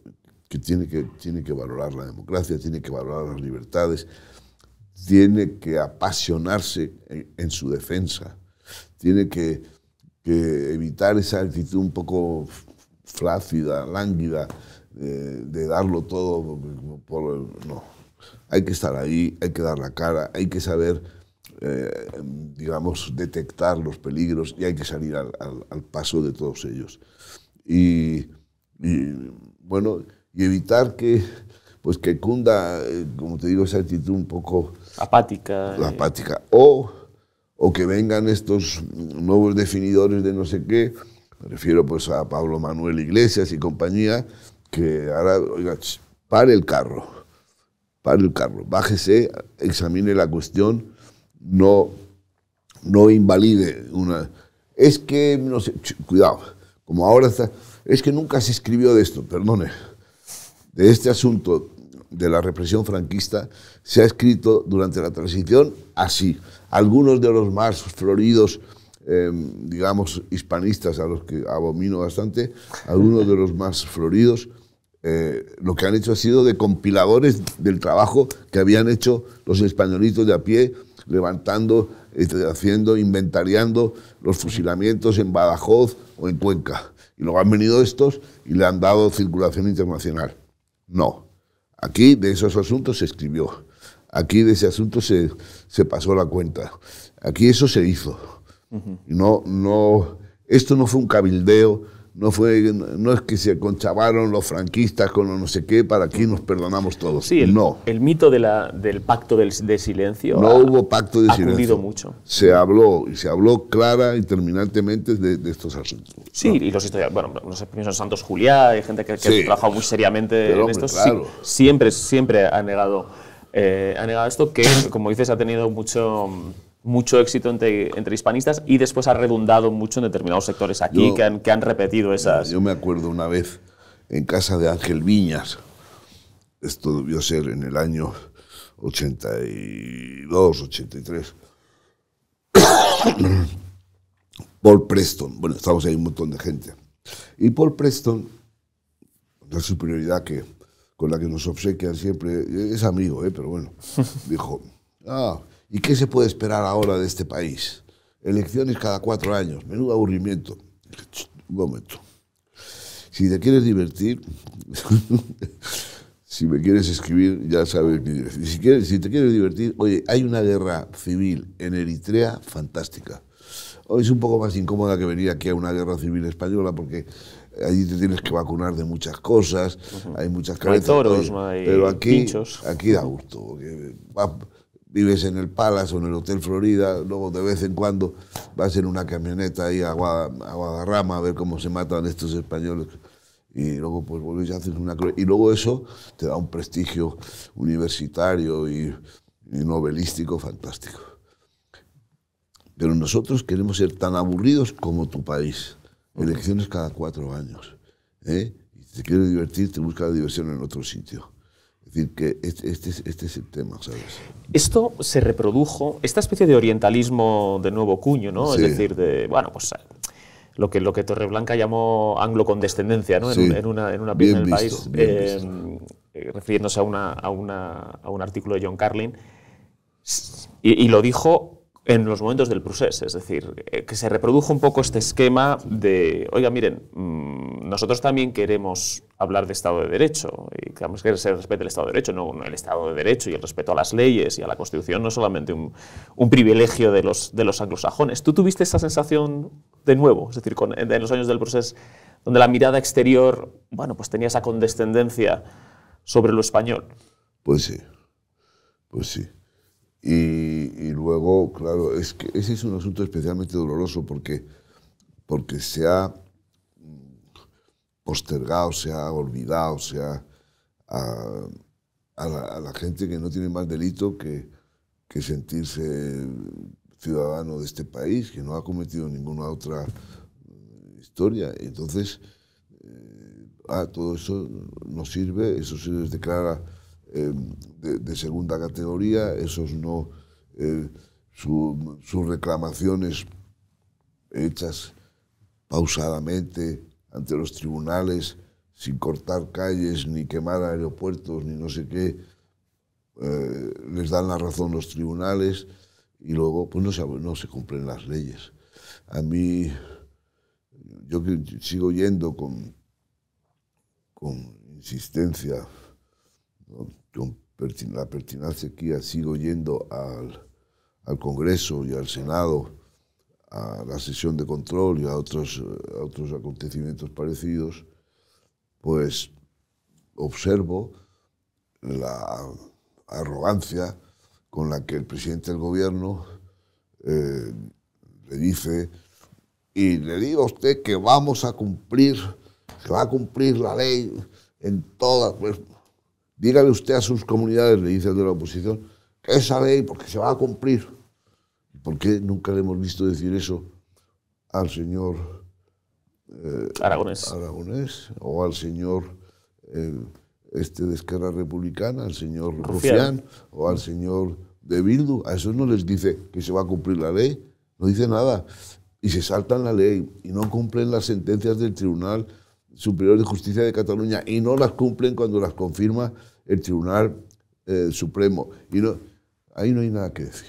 que, tiene que tiene que valorar la democracia, tiene que valorar las libertades, tiene que apasionarse en, su defensa, tiene que, que, evitar esa actitud un poco flácida, lánguida, de darlo todo por, no. Hay que estar ahí, hay que dar la cara, hay que saber eh, digamos, detectar los peligros y hay que salir al, paso de todos ellos. Y, bueno, y evitar que, pues que cunda, eh, como te digo, esa actitud un poco... Apática. Eh. Apática. O, o que vengan estos nuevos definidores de no sé qué, me refiero pues a Pablo Manuel Iglesias y compañía, que ahora, oiga, el carro, pare el carro, bájese, examine la cuestión no, no invalide una... Es que, no sé, cuidado, como ahora está... Es que nunca se escribió de esto, perdone, de este asunto de la represión franquista se ha escrito durante la transición así. Algunos de los más floridos, em, digamos, hispanistas, a los que abomino bastante, algunos de los más floridos, eh, lo que han hecho ha sido de compiladores del trabajo que habían hecho los españolitos de a pie levantando, este, haciendo, inventariando los fusilamientos en Badajoz o en Cuenca. Y luego han venido estos y le han dado circulación internacional. No. Aquí de esos asuntos se escribió. Aquí de ese asunto se, pasó la cuenta. Aquí eso se hizo. no, no, esto no fue un cabildeo no fue no es que se conchabaron los franquistas con lo no sé qué para aquí nos perdonamos todos el, no el mito del pacto del, de silencio no hubo pacto de silencio mucho se habló y se habló clara y terminantemente de, estos asuntos sí y los historiadores bueno no sé son Santos Juliá hay gente que, ha trabajado muy seriamente en esto siempre siempre ha negado eh, ha negado esto que como dices ha tenido mucho mucho éxito entre, entre, hispanistas y después ha redundado mucho en determinados sectores aquí que, han, que, han, repetido esas. Yo me acuerdo una vez en casa de Ángel Viñas, esto debió ser en el año 82, 83, Paul Preston, bueno, estamos ahí un montón de gente, y Paul Preston, la superioridad que, con la que nos obsequian siempre, es amigo, ¿eh? pero bueno, dijo, ah, ¿Y qué se puede esperar ahora de este país? Elecciones cada cuatro años, menudo aburrimiento. Un momento. Si te quieres divertir, si me quieres escribir, ya sabes mi dirección. Si, te quieres divertir, oye, hay una guerra civil en Eritrea fantástica. Hoy es un poco más incómoda que venir aquí a una guerra civil española porque allí te tienes que vacunar de muchas cosas, hay muchas cabezas. hay toros, pero aquí, aquí da gusto vives en el Palace o en el Hotel Florida, luego de vez en cuando vas en una camioneta ahí a, a Guadarrama a ver cómo se matan estos españoles y luego pues volvés haces una y luego eso te da un prestigio universitario y, novelístico fantástico pero nosotros queremos ser tan aburridos como tu país elecciones cada cuatro años ¿eh? y si te quieres divertir te la diversión en otro sitio es decir, que este, este, es, el tema, ¿sabes? Esto se reprodujo, esta especie de orientalismo de nuevo cuño, ¿no? Es decir, de, bueno, pues lo que, lo que Torreblanca llamó anglo-condescendencia, ¿no? En, en, una, en país, eh, eh, refiriéndose a, una, a, una, a un artículo de John Carlin. y, lo dijo en los momentos del procés, es decir, eh, que se reprodujo un poco este esquema de, oiga, miren, mm, nosotros también queremos hablar de Estado de Derecho y queremos que se respete el Estado de Derecho, no, el Estado de Derecho y el respeto a las leyes y a la Constitución no solamente un, privilegio de los, de los anglosajones. ¿Tú tuviste esa sensación de nuevo, es decir, en los años del proceso, donde la mirada exterior, bueno, pues tenía esa condescendencia sobre lo español? Pues sí, pues sí. Y, luego, claro, es que ese es un asunto especialmente doloroso porque, porque se ha mm, postergado, se ha olvidado, A, la, gente que no tiene más delito que, sentirse ciudadano de este país, que no ha cometido ninguna otra mm, historia. Entonces, eh, ah, todo eso no sirve, eso se les declara Em, de, segunda categoría, esos no, eh, sus reclamaciones hechas pausadamente ante los tribunales, sin cortar calles, ni quemar aeropuertos, ni no sé qué, eh, les dan la razón los tribunales y luego pues no se, no se cumplen las leyes. A mí, yo que sigo yendo con, con insistencia, ¿no? yo la pertinencia aquí, sigo yendo al, al, Congreso y al Senado, a la sesión de control y a otros, otros acontecimientos parecidos, pues observo la arrogancia con la que el presidente del gobierno eh, le dice, y le digo a usted que vamos a cumplir, que va a cumplir la ley en todas. Pues, Dígale usted a sus comunidades, le dice el de la oposición, que esa ley, porque se va a cumplir. ¿Por qué nunca le hemos visto decir eso al señor eh, Aragonés. o al señor eh, este de Esquerra Republicana, al señor Rufián. o al señor de Bildu? A esos no les dice que se va a cumplir la ley, no dice nada. Y se saltan la ley y no cumplen las sentencias del tribunal Superior de Justicia de Cataluña y no las cumplen cuando las confirma el Tribunal eh, Supremo. Y no, ahí no hay nada que decir.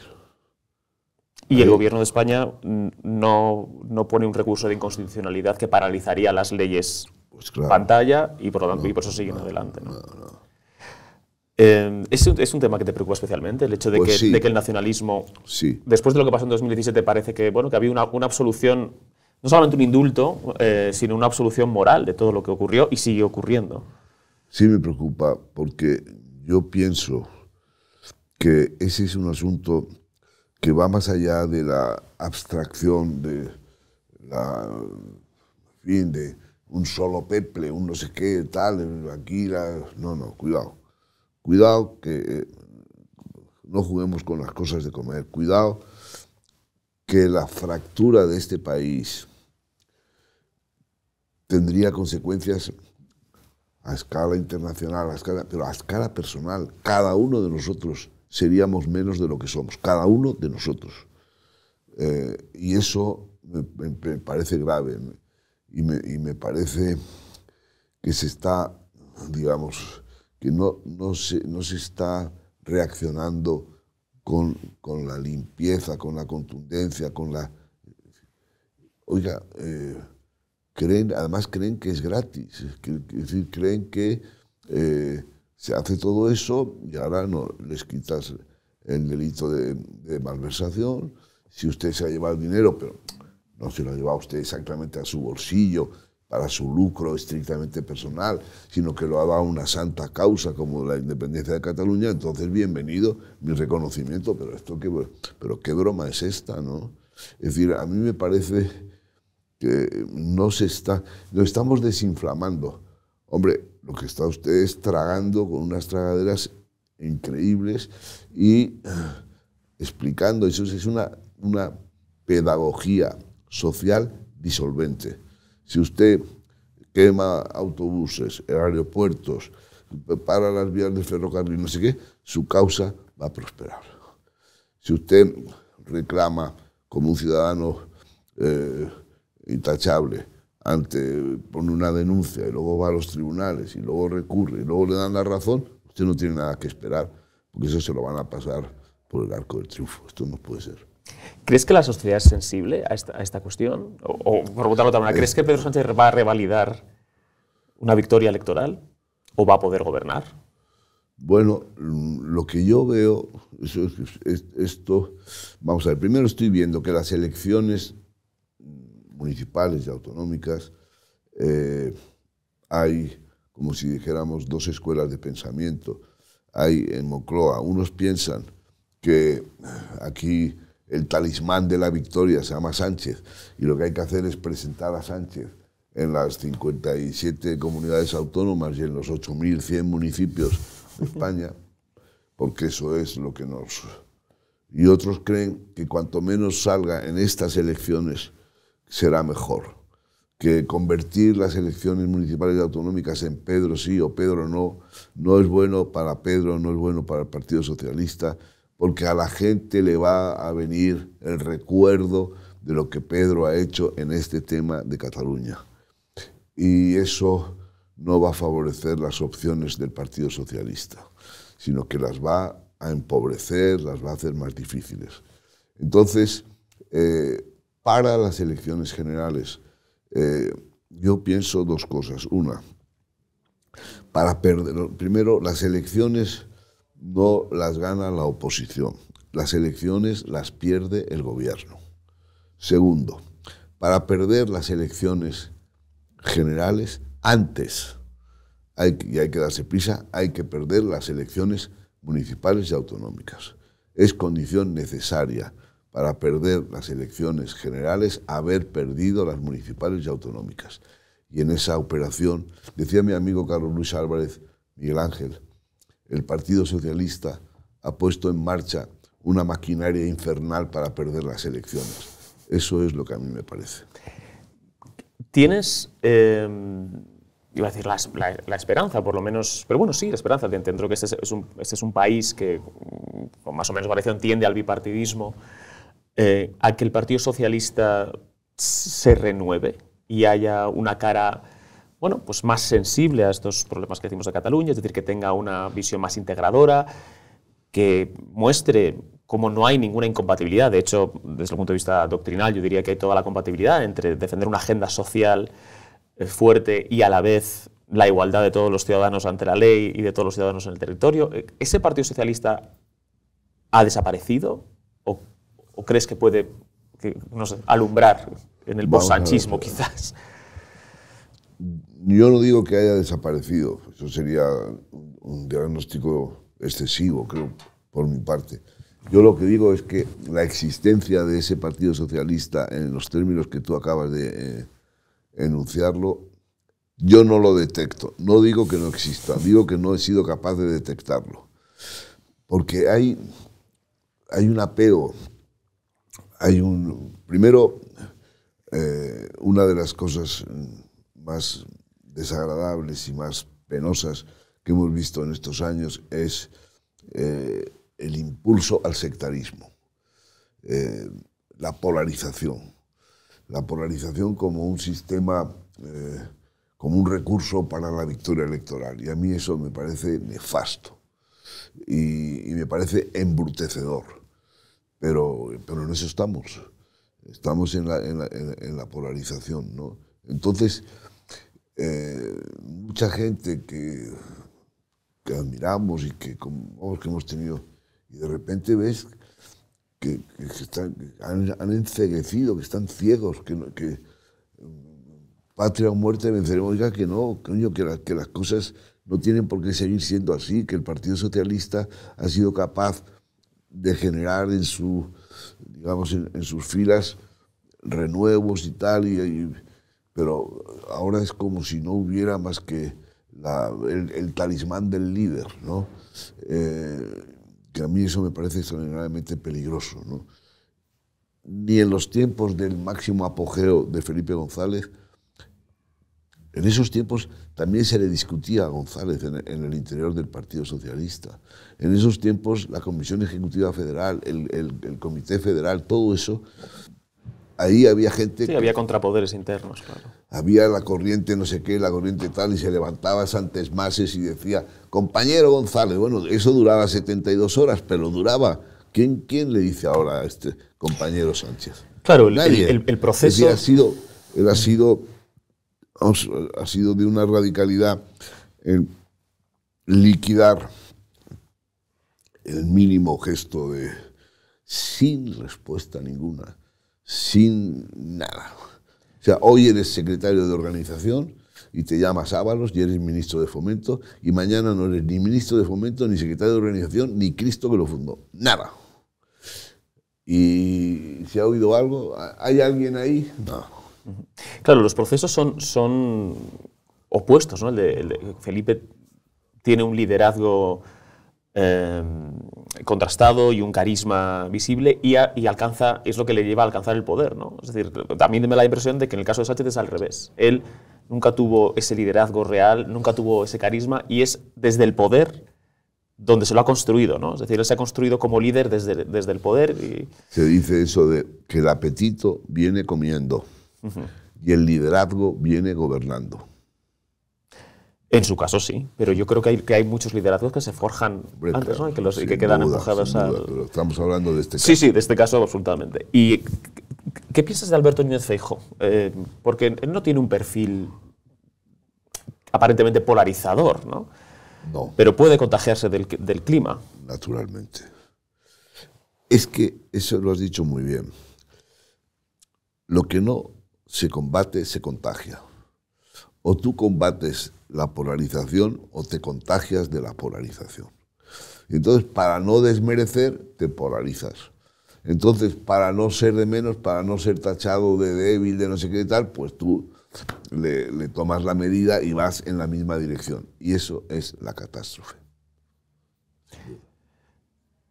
Y el Gobierno de España mm, no, pone un recurso de inconstitucionalidad que paralizaría las leyes pues pantalla y por, lo tanto, y por eso siguen adelante. Eh, es, un, tema que te preocupa especialmente, el hecho de, pues que, de que, el nacionalismo, después de lo que pasó en 2017, parece que, bueno, que había una, una absolución no solamente un indulto, eh, sino una absolución moral de todo lo que ocurrió y sigue ocurriendo. Sí me preocupa porque yo pienso que ese es un asunto que va más allá de la abstracción de la fin de un solo peple, un no sé qué, tal, aquí la, no, no, cuidado. Cuidado que eh, no juguemos con las cosas de comer, cuidado que la fractura de este país tendría consecuencias a escala internacional, escala, pero a escala personal. Cada uno de nosotros seríamos menos de lo que somos, cada uno de nosotros. Eh, y eso me, parece grave y, me, parece que se está, digamos, que no, no, se, está reaccionando con, la limpieza, con la contundencia, con la... Oiga, eh, además creen que es gratis, es decir, creen que eh, se hace todo eso y ahora no les quitas el delito de, malversación. Si usted se ha llevado el dinero, pero no se lo ha llevado usted exactamente a su bolsillo para su lucro estrictamente personal, sino que lo ha dado a una santa causa como la independencia de Cataluña, entonces bienvenido, mi reconocimiento, pero esto qué, pero qué broma es esta, ¿no? Es decir, a mí me parece que no se está, nos estamos desinflamando. Hombre, lo que está usted es tragando con unas tragaderas increíbles y ah, explicando, eso es una, una pedagogía social disolvente. Si usted quema autobuses, aeropuertos, para las vías de ferrocarril, no sé qué, su causa va a prosperar. Si usted reclama como un ciudadano eh, intachable ante pone una denuncia y luego va a los tribunales y luego recurre y luego le dan la razón, usted no tiene nada que esperar, porque eso se lo van a pasar por el arco del triunfo. Esto no puede ser. ¿Crees que la sociedad es sensible a esta, cuestión? O, por otra manera, ¿crees que Pedro Sánchez va a revalidar una victoria electoral o va a poder gobernar? Bueno, lo que yo veo, esto, vamos a ver, primero estoy viendo que las elecciones municipales y autonómicas, eh, hay, como si dijéramos, dos escuelas de pensamiento. Hay en Moncloa, unos piensan que aquí el talismán de la victoria se llama Sánchez y lo que hay que hacer es presentar a Sánchez en las 57 comunidades autónomas y en los 8.100 municipios de España, porque eso es lo que nos... Y otros creen que cuanto menos salga en estas elecciones será mejor que convertir las elecciones municipales y autonómicas en Pedro sí o Pedro no, no es bueno para Pedro, no es bueno para el Partido Socialista, porque a la gente le va a venir el recuerdo de lo que Pedro ha hecho en este tema de Cataluña. Y eso no va a favorecer las opciones del Partido Socialista, sino que las va a empobrecer, las va a hacer más difíciles. Entonces, eh, para las elecciones generales. Eh, yo pienso dos cosas. Una, para perder, primero, las elecciones no las gana la oposición. Las elecciones las pierde el gobierno. Segundo, para perder las elecciones generales antes, y hay que darse prisa, hay que perder las elecciones municipales y autonómicas. Es condición necesaria para perder las elecciones generales, haber perdido las municipales y autonómicas. Y en esa operación, decía mi amigo Carlos Luis Álvarez, Miguel Ángel, el Partido Socialista ha puesto en marcha una maquinaria infernal para perder las elecciones. Eso es lo que a mí me parece. Tienes, em, iba a decir, la, esperanza, por lo menos, pero bueno, sí, la esperanza, te entiendo que este es, este un, país que mm, más o menos parece entiende al bipartidismo. Eh, a que el Partido Socialista se renueve y haya una cara bueno, pues más sensible a estos problemas que decimos de Cataluña, es decir, que tenga una visión más integradora, que muestre cómo no hay ninguna incompatibilidad. De hecho, desde el punto de vista doctrinal, yo diría que hay toda la compatibilidad entre defender una agenda social eh, fuerte y a la vez la igualdad de todos los ciudadanos ante la ley y de todos los ciudadanos en el territorio. Eh, ¿Ese Partido Socialista ha desaparecido? ¿O crees que puede alumbrar en el bosanchismo quizás? Yo no digo que haya desaparecido, eso sería un diagnóstico excesivo, creo, por mi parte. Yo lo que digo es que la existencia de ese Partido Socialista en los términos que tú acabas de eh, enunciarlo, yo no lo detecto. No digo que no exista, digo que no he sido capaz de detectarlo. Porque hay, hay un apego hay un. Primero, eh, una de las cosas más desagradables y más penosas que hemos visto en estos años es eh, el impulso al sectarismo, eh, la polarización. La polarización como un sistema, como un recurso para la victoria electoral. Y a mí eso me parece nefasto y me parece embrutecedor pero, pero en eso estamos. Estamos en la, polarización, ¿no? Entonces, eh, mucha gente que, admiramos y que, como, hemos tenido, y de repente ves que, han, han, enceguecido, que están ciegos, que, mm, patria o muerte venceremos. Oiga, que no, que, que las cosas no tienen por qué seguir siendo así, que el Partido Socialista ha sido capaz de generar en, su, digamos, en, sus filas renuevos y tal, pero ahora es como si no hubiera más que el, talismán del líder, ¿no? Eh, que a mí eso me parece extraordinariamente peligroso, Ni en los tiempos del máximo apogeo de Felipe González, en esos tiempos también se le discutía a González en, el interior del Partido Socialista. En esos tiempos la Comisión Ejecutiva Federal, el, Comité Federal, todo eso, ahí había gente... Sí, que, había contrapoderes internos, claro. Había la corriente no sé qué, la corriente tal, y se levantaba Santes Mases y decía, compañero González, bueno, eso duraba 72 horas, pero duraba. ¿Quién, quién le dice ahora a este compañero Sánchez? Claro, el, proceso... sido, él ha sido ha sido de una radicalidad en liquidar el mínimo gesto de sin respuesta ninguna, sin nada. O sea, hoy eres secretario de organización y te llamas Ábalos y eres ministro de Fomento y mañana no eres ni ministro de Fomento, ni secretario de organización, ni Cristo que lo fundó. Nada. ¿Y se ha oído algo? ¿Hay alguien ahí? No. Claro, los procesos son, opuestos. Felipe tiene un liderazgo em, contrastado y un carisma visible y, alcanza, es lo que le lleva a alcanzar el poder. ¿no? Es decir, también me da la impresión de que en el caso de Sánchez es al revés. Él nunca tuvo ese liderazgo real, nunca tuvo ese carisma y es desde el poder donde se lo ha construido, ¿no? Es decir, él se ha construido como líder desde, desde el poder. Y... Se dice eso de que el apetito viene comiendo. Y el liderazgo viene gobernando. En su caso sí, pero yo creo que hay, que hay muchos liderazgos que se forjan antes ¿no? y que, quedan duda, estamos hablando de este caso. Sí, sí, de este caso absolutamente. ¿Y qué piensas de Alberto Núñez Feijo? Eh, porque él no tiene un perfil aparentemente polarizador, ¿no? No. Pero puede contagiarse del, del clima. Naturalmente. Es que eso lo has dicho muy bien. Lo que no se combate, se contagia. O tú combates la polarización o te contagias de la polarización. Entonces, para no desmerecer, te polarizas. Entonces, para no ser de menos, para no ser tachado de débil, de no sé qué tal, pues tú le, le tomas la medida y vas en la misma dirección. Y eso es la catástrofe.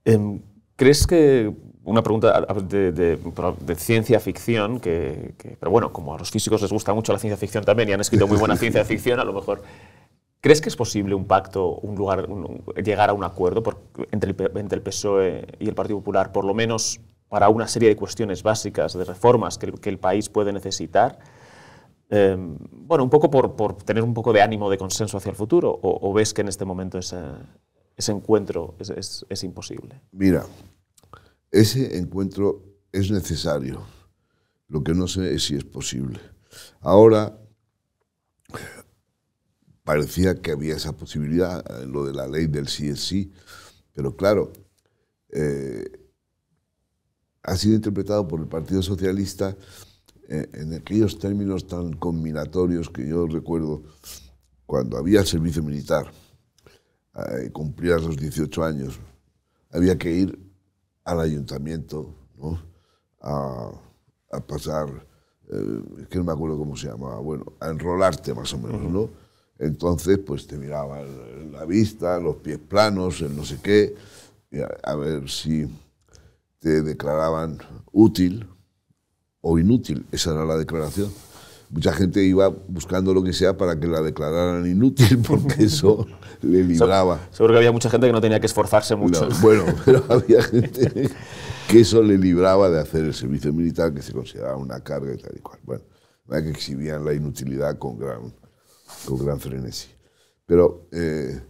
Em, ¿Crees que una pregunta de, ciencia ficción, que, pero bueno, como a los físicos les gusta mucho la ciencia ficción también y han escrito muy buena ciencia ficción, a lo mejor... ¿Crees que es posible un pacto, un lugar, llegar a un acuerdo entre, el, PSOE e y el Partido Popular, por lo menos para una serie de cuestiones básicas, de reformas que el, país puede necesitar. Em, bueno, un poco por, tener un poco de ánimo de consenso hacia el futuro, o, ves que en este momento ese, encuentro es imposible. Mira, ese encuentro es necesario. Lo que no sé es si es posible. Ahora parecía que había esa posibilidad, eh, lo de la ley del sí es sí, pero claro, eh, ha sido interpretado por el Partido Socialista eh, en aquellos términos tan combinatorios que yo recuerdo cuando había servicio militar, cumplía cumplías los 18 años, había que ir al ayuntamiento ¿no? a, pasar, eh, que no me acuerdo cómo se llamaba, bueno, a enrolarte más o menos, ¿no? Entonces, pues te miraban la vista, los pies planos, el no sé qué, a ver si te declaraban útil o inútil, esa era la declaración mucha gente iba buscando lo que sea para que la declararan inútil, porque eso le libraba. Seguro que había mucha gente que no tenía que esforzarse mucho. bueno, pero había gente que eso le libraba de hacer el servicio militar, que se consideraba una carga y tal y cual. Bueno, que exhibían la inutilidad con gran, con gran frenesí. Pero eh,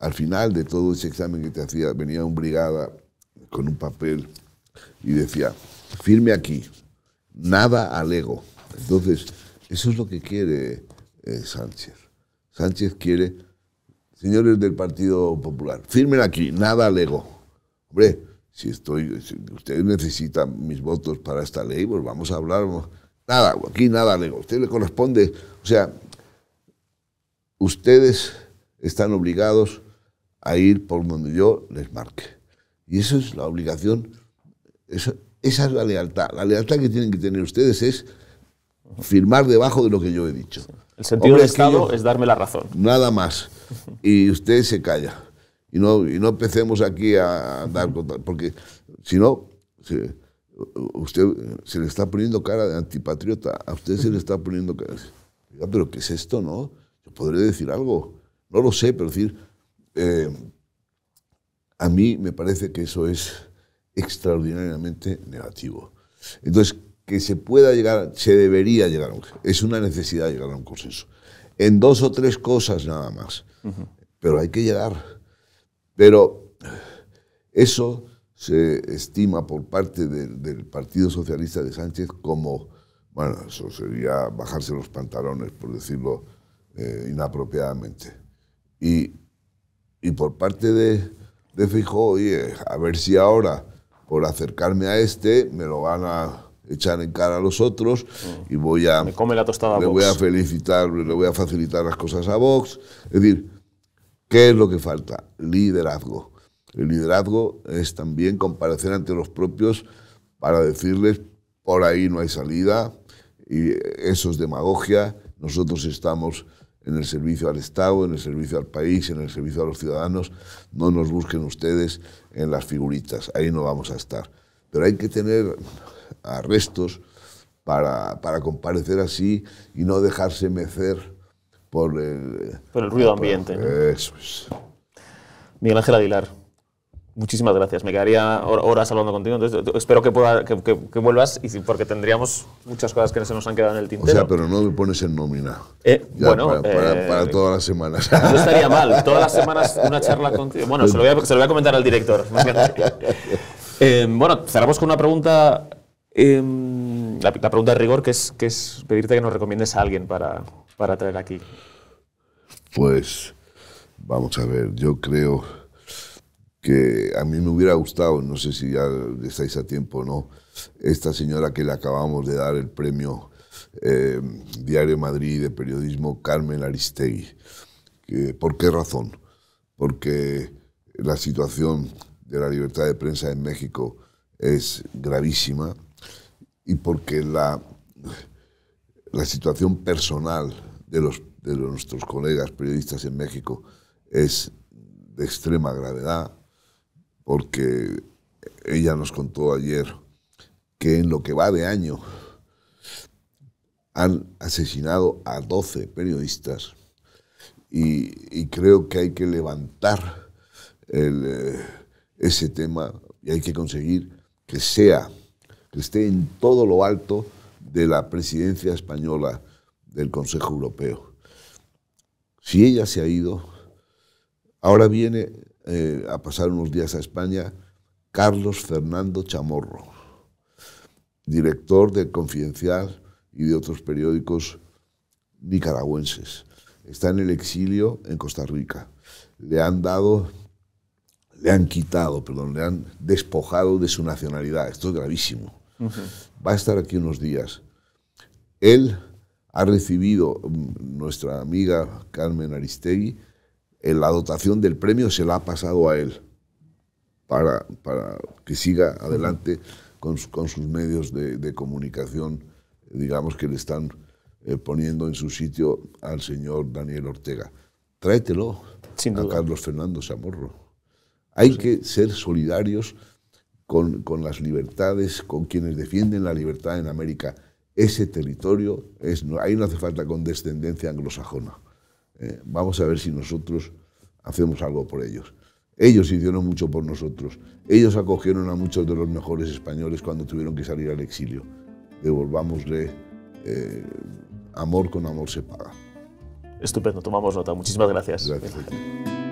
al final de todo ese examen que te hacía, venía un brigada con un papel y decía, firme aquí, nada al ego. Entonces, eso es lo que quiere eh, Sánchez. Sánchez quiere, señores del Partido Popular, firmen aquí, nada alego. Hombre, si estoy, ustedes necesitan mis votos para esta ley, pues vamos a hablar. Nada, aquí nada alego. usted le corresponde, o sea, ustedes están obligados a ir por donde yo les marque. Y eso es la obligación, esa es la lealtad. La lealtad que tienen que tener ustedes es firmar debajo de lo que yo he dicho. El sentido del Estado es, darme la razón. Nada más. Y usted se calla. Y no, no empecemos aquí a dar... con... Porque si no, usted se le está poniendo cara de antipatriota. A usted se le está poniendo cara... pero ¿qué es esto, no? Yo podré decir algo. No lo sé, pero decir... Eh, a mí me parece que eso es extraordinariamente negativo. Entonces, que se pueda llegar, se debería llegar a un Es una necesidad llegar a un consenso. En dos o tres cosas nada más. Pero hay que llegar. Pero eso se estima por parte del Partido Socialista de Sánchez como, bueno, eso sería bajarse los pantalones, por decirlo eh, inapropiadamente. Y, y, por parte de, de Fijo, oye, a ver si ahora, por acercarme a este, me lo van a echar en cara a los otros mm. y voy a... Me come la tostada le Vox. voy a felicitar, le voy a facilitar las cosas a Vox. Es decir, ¿qué es lo que falta? Liderazgo. El liderazgo es también comparecer ante los propios para decirles, por ahí no hay salida, y eso es demagogia, nosotros estamos en el servicio al Estado, en el servicio al país, en el servicio a los ciudadanos, no nos busquen ustedes en las figuritas, ahí no vamos a estar. Pero hay que tener arrestos para, para comparecer así y no dejarse mecer por el, por el ruido ambiente. Eso es. Miguel Ángel Aguilar, muchísimas gracias. Me quedaría horas hablando contigo, entonces espero que, pueda, que, vuelvas porque tendríamos muchas cosas que se nos han quedado en el tintero. O sea, pero no me pones en nómina. Eh, bueno, eh, para, todas las semanas. No estaría mal, todas las semanas una charla contigo. Bueno, se lo voy a, comentar al director. Eh, bueno, cerramos con una pregunta Em, la, pregunta de rigor, que es, que es pedirte que nos recomiendes a alguien para, para traer aquí. Pues, vamos a ver, yo creo que a mí me hubiera gustado, no sé si ya estáis a tiempo o no, esta señora que le acabamos de dar el premio em, Diario Madrid de Periodismo, Carmen Aristegui. ¿Por qué razón? Porque la situación de la libertad de prensa en México es gravísima y porque la, la situación personal de, los, de nuestros colegas periodistas en México es de extrema gravedad, porque ella nos contó ayer que en lo que va de año han asesinado a 12 periodistas y, creo que hay que levantar eh, ese tema y hay que conseguir que sea que esté en todo lo alto de la presidencia española del Consejo Europeo. Si ella se ha ido, ahora viene eh, a pasar unos días a España Carlos Fernando Chamorro, director de Confidencial y de otros periódicos nicaragüenses. Está en el exilio en Costa Rica. Le han dado, le han quitado, perdón, le han despojado de su nacionalidad. Esto es gravísimo. Va a estar aquí unos días. Él ha recibido, mm, nuestra amiga Carmen Aristegui, en la dotación del premio se la ha pasado a él para, para que siga adelante con, sus medios de, comunicación, digamos que le están eh, poniendo en su sitio al señor Daniel Ortega. Tráetelo a Carlos Fernando Zamorro. Hay que ser solidarios con, con las libertades, con quienes defienden la libertad en América. Ese territorio, es, ahí no hace falta condescendencia anglosajona. Eh, vamos a ver si nosotros hacemos algo por ellos. Ellos hicieron mucho por nosotros. Ellos acogieron a muchos de los mejores españoles cuando tuvieron que salir al exilio. Devolvámosle eh, amor con amor se paga. Estupendo, tomamos nota. Muchísimas gracias. Gracias.